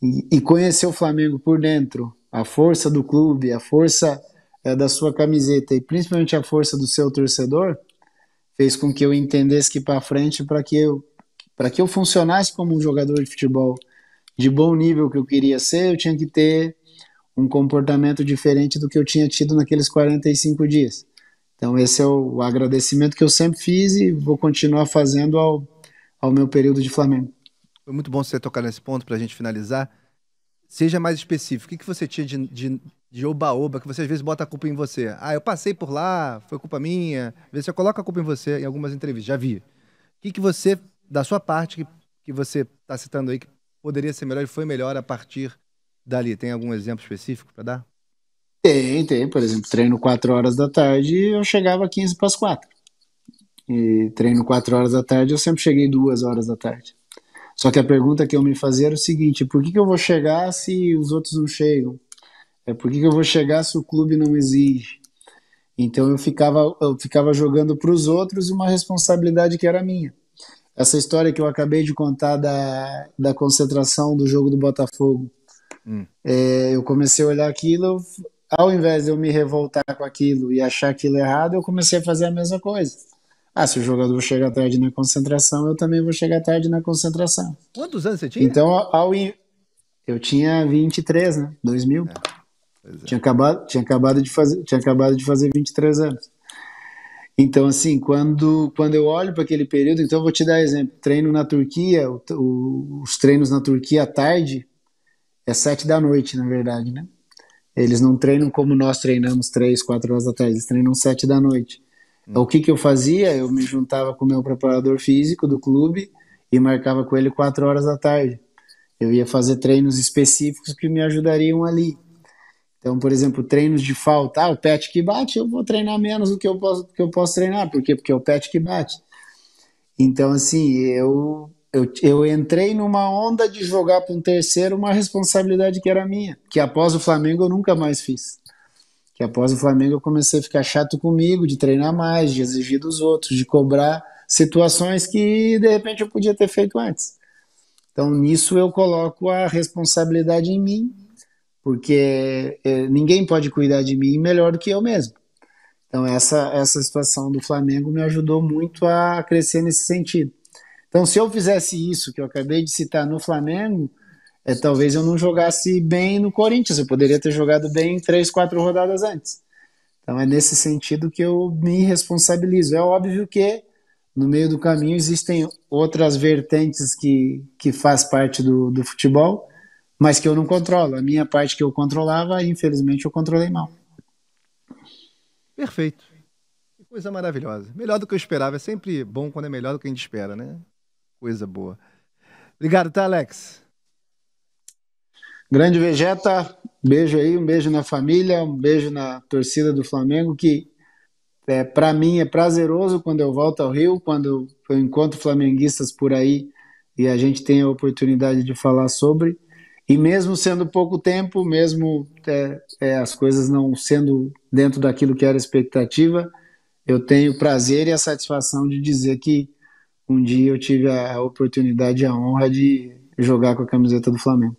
E, e conhecer o Flamengo por dentro, a força do clube, a força é, da sua camiseta e principalmente a força do seu torcedor, fez com que eu entendesse que para frente, para que eu para que eu funcionasse como um jogador de futebol de bom nível que eu queria ser, eu tinha que ter um comportamento diferente do que eu tinha tido naqueles 45 dias. Então, esse é o agradecimento que eu sempre fiz e vou continuar fazendo ao, ao meu período de Flamengo. Foi muito bom você tocar nesse ponto para a gente finalizar. Seja mais específico. O que, que você tinha de, de, de oba-oba que você às vezes bota a culpa em você? Ah, eu passei por lá, foi culpa minha. Às vezes você coloca a culpa em você em algumas entrevistas, já vi. O que, que você, da sua parte, que, que você está citando aí, que poderia ser melhor e foi melhor a partir Dali, tem algum exemplo específico para dar? Tem, tem. Por exemplo, treino 4 horas da tarde eu chegava 15 para as 4. E treino 4 horas da tarde eu sempre cheguei 2 horas da tarde. Só que a pergunta que eu me fazia era o seguinte: por que, que eu vou chegar se os outros não chegam? É por que, que eu vou chegar se o clube não exige? Então eu ficava, eu ficava jogando para os outros uma responsabilidade que era minha. Essa história que eu acabei de contar da, da concentração do jogo do Botafogo. Hum. É, eu comecei a olhar aquilo, ao invés de eu me revoltar com aquilo e achar aquilo errado, eu comecei a fazer a mesma coisa. Ah, se o jogador chega tarde na concentração, eu também vou chegar tarde na concentração. Quantos anos você tinha? Então, ao in... eu tinha 23, né? 2000. É, é. Tinha, acabado, tinha, acabado de fazer, tinha acabado de fazer 23 anos. Então, assim, quando, quando eu olho para aquele período, então eu vou te dar exemplo. Treino na Turquia, o, o, os treinos na Turquia à tarde, é sete da noite, na verdade, né? Eles não treinam como nós treinamos três, quatro horas atrás, eles treinam sete da noite. Então, o que, que eu fazia? Eu me juntava com o meu preparador físico do clube e marcava com ele quatro horas da tarde. Eu ia fazer treinos específicos que me ajudariam ali. Então, por exemplo, treinos de falta. Ah, o pet que bate, eu vou treinar menos do que eu posso, que eu posso treinar. Por quê? Porque é o pet que bate. Então, assim, eu eu, eu entrei numa onda de jogar para um terceiro uma responsabilidade que era minha, que após o Flamengo eu nunca mais fiz. Que após o Flamengo eu comecei a ficar chato comigo, de treinar mais, de exigir dos outros, de cobrar situações que de repente eu podia ter feito antes. Então nisso eu coloco a responsabilidade em mim, porque é, ninguém pode cuidar de mim melhor do que eu mesmo. Então essa essa situação do Flamengo me ajudou muito a crescer nesse sentido. Então, se eu fizesse isso que eu acabei de citar no Flamengo, é, talvez eu não jogasse bem no Corinthians. Eu poderia ter jogado bem três, quatro rodadas antes. Então, é nesse sentido que eu me responsabilizo. É óbvio que no meio do caminho existem outras vertentes que, que faz parte do, do futebol, mas que eu não controlo. A minha parte que eu controlava, infelizmente, eu controlei mal. Perfeito. Que coisa maravilhosa. Melhor do que eu esperava. É sempre bom quando é melhor do que a gente espera, né? coisa boa. Obrigado, tá, Alex? Grande Vegeta, beijo aí, um beijo na família, um beijo na torcida do Flamengo, que é, para mim é prazeroso quando eu volto ao Rio, quando eu encontro flamenguistas por aí e a gente tem a oportunidade de falar sobre. E mesmo sendo pouco tempo, mesmo é, é, as coisas não sendo dentro daquilo que era expectativa, eu tenho o prazer e a satisfação de dizer que um dia eu tive a oportunidade e a honra de jogar com a camiseta do Flamengo.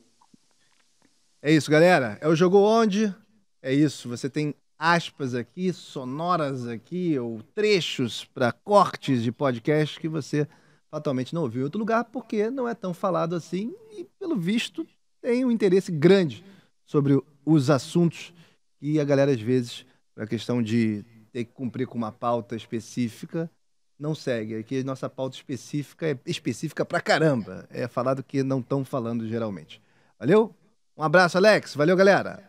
É isso, galera. É o jogo onde? É isso. Você tem aspas aqui, sonoras aqui, ou trechos para cortes de podcast que você fatalmente não ouviu em outro lugar, porque não é tão falado assim e, pelo visto, tem um interesse grande sobre os assuntos que a galera, às vezes, para a questão de ter que cumprir com uma pauta específica, não segue. Aqui é a nossa pauta específica é específica pra caramba. É falar do que não estão falando geralmente. Valeu? Um abraço, Alex. Valeu, galera.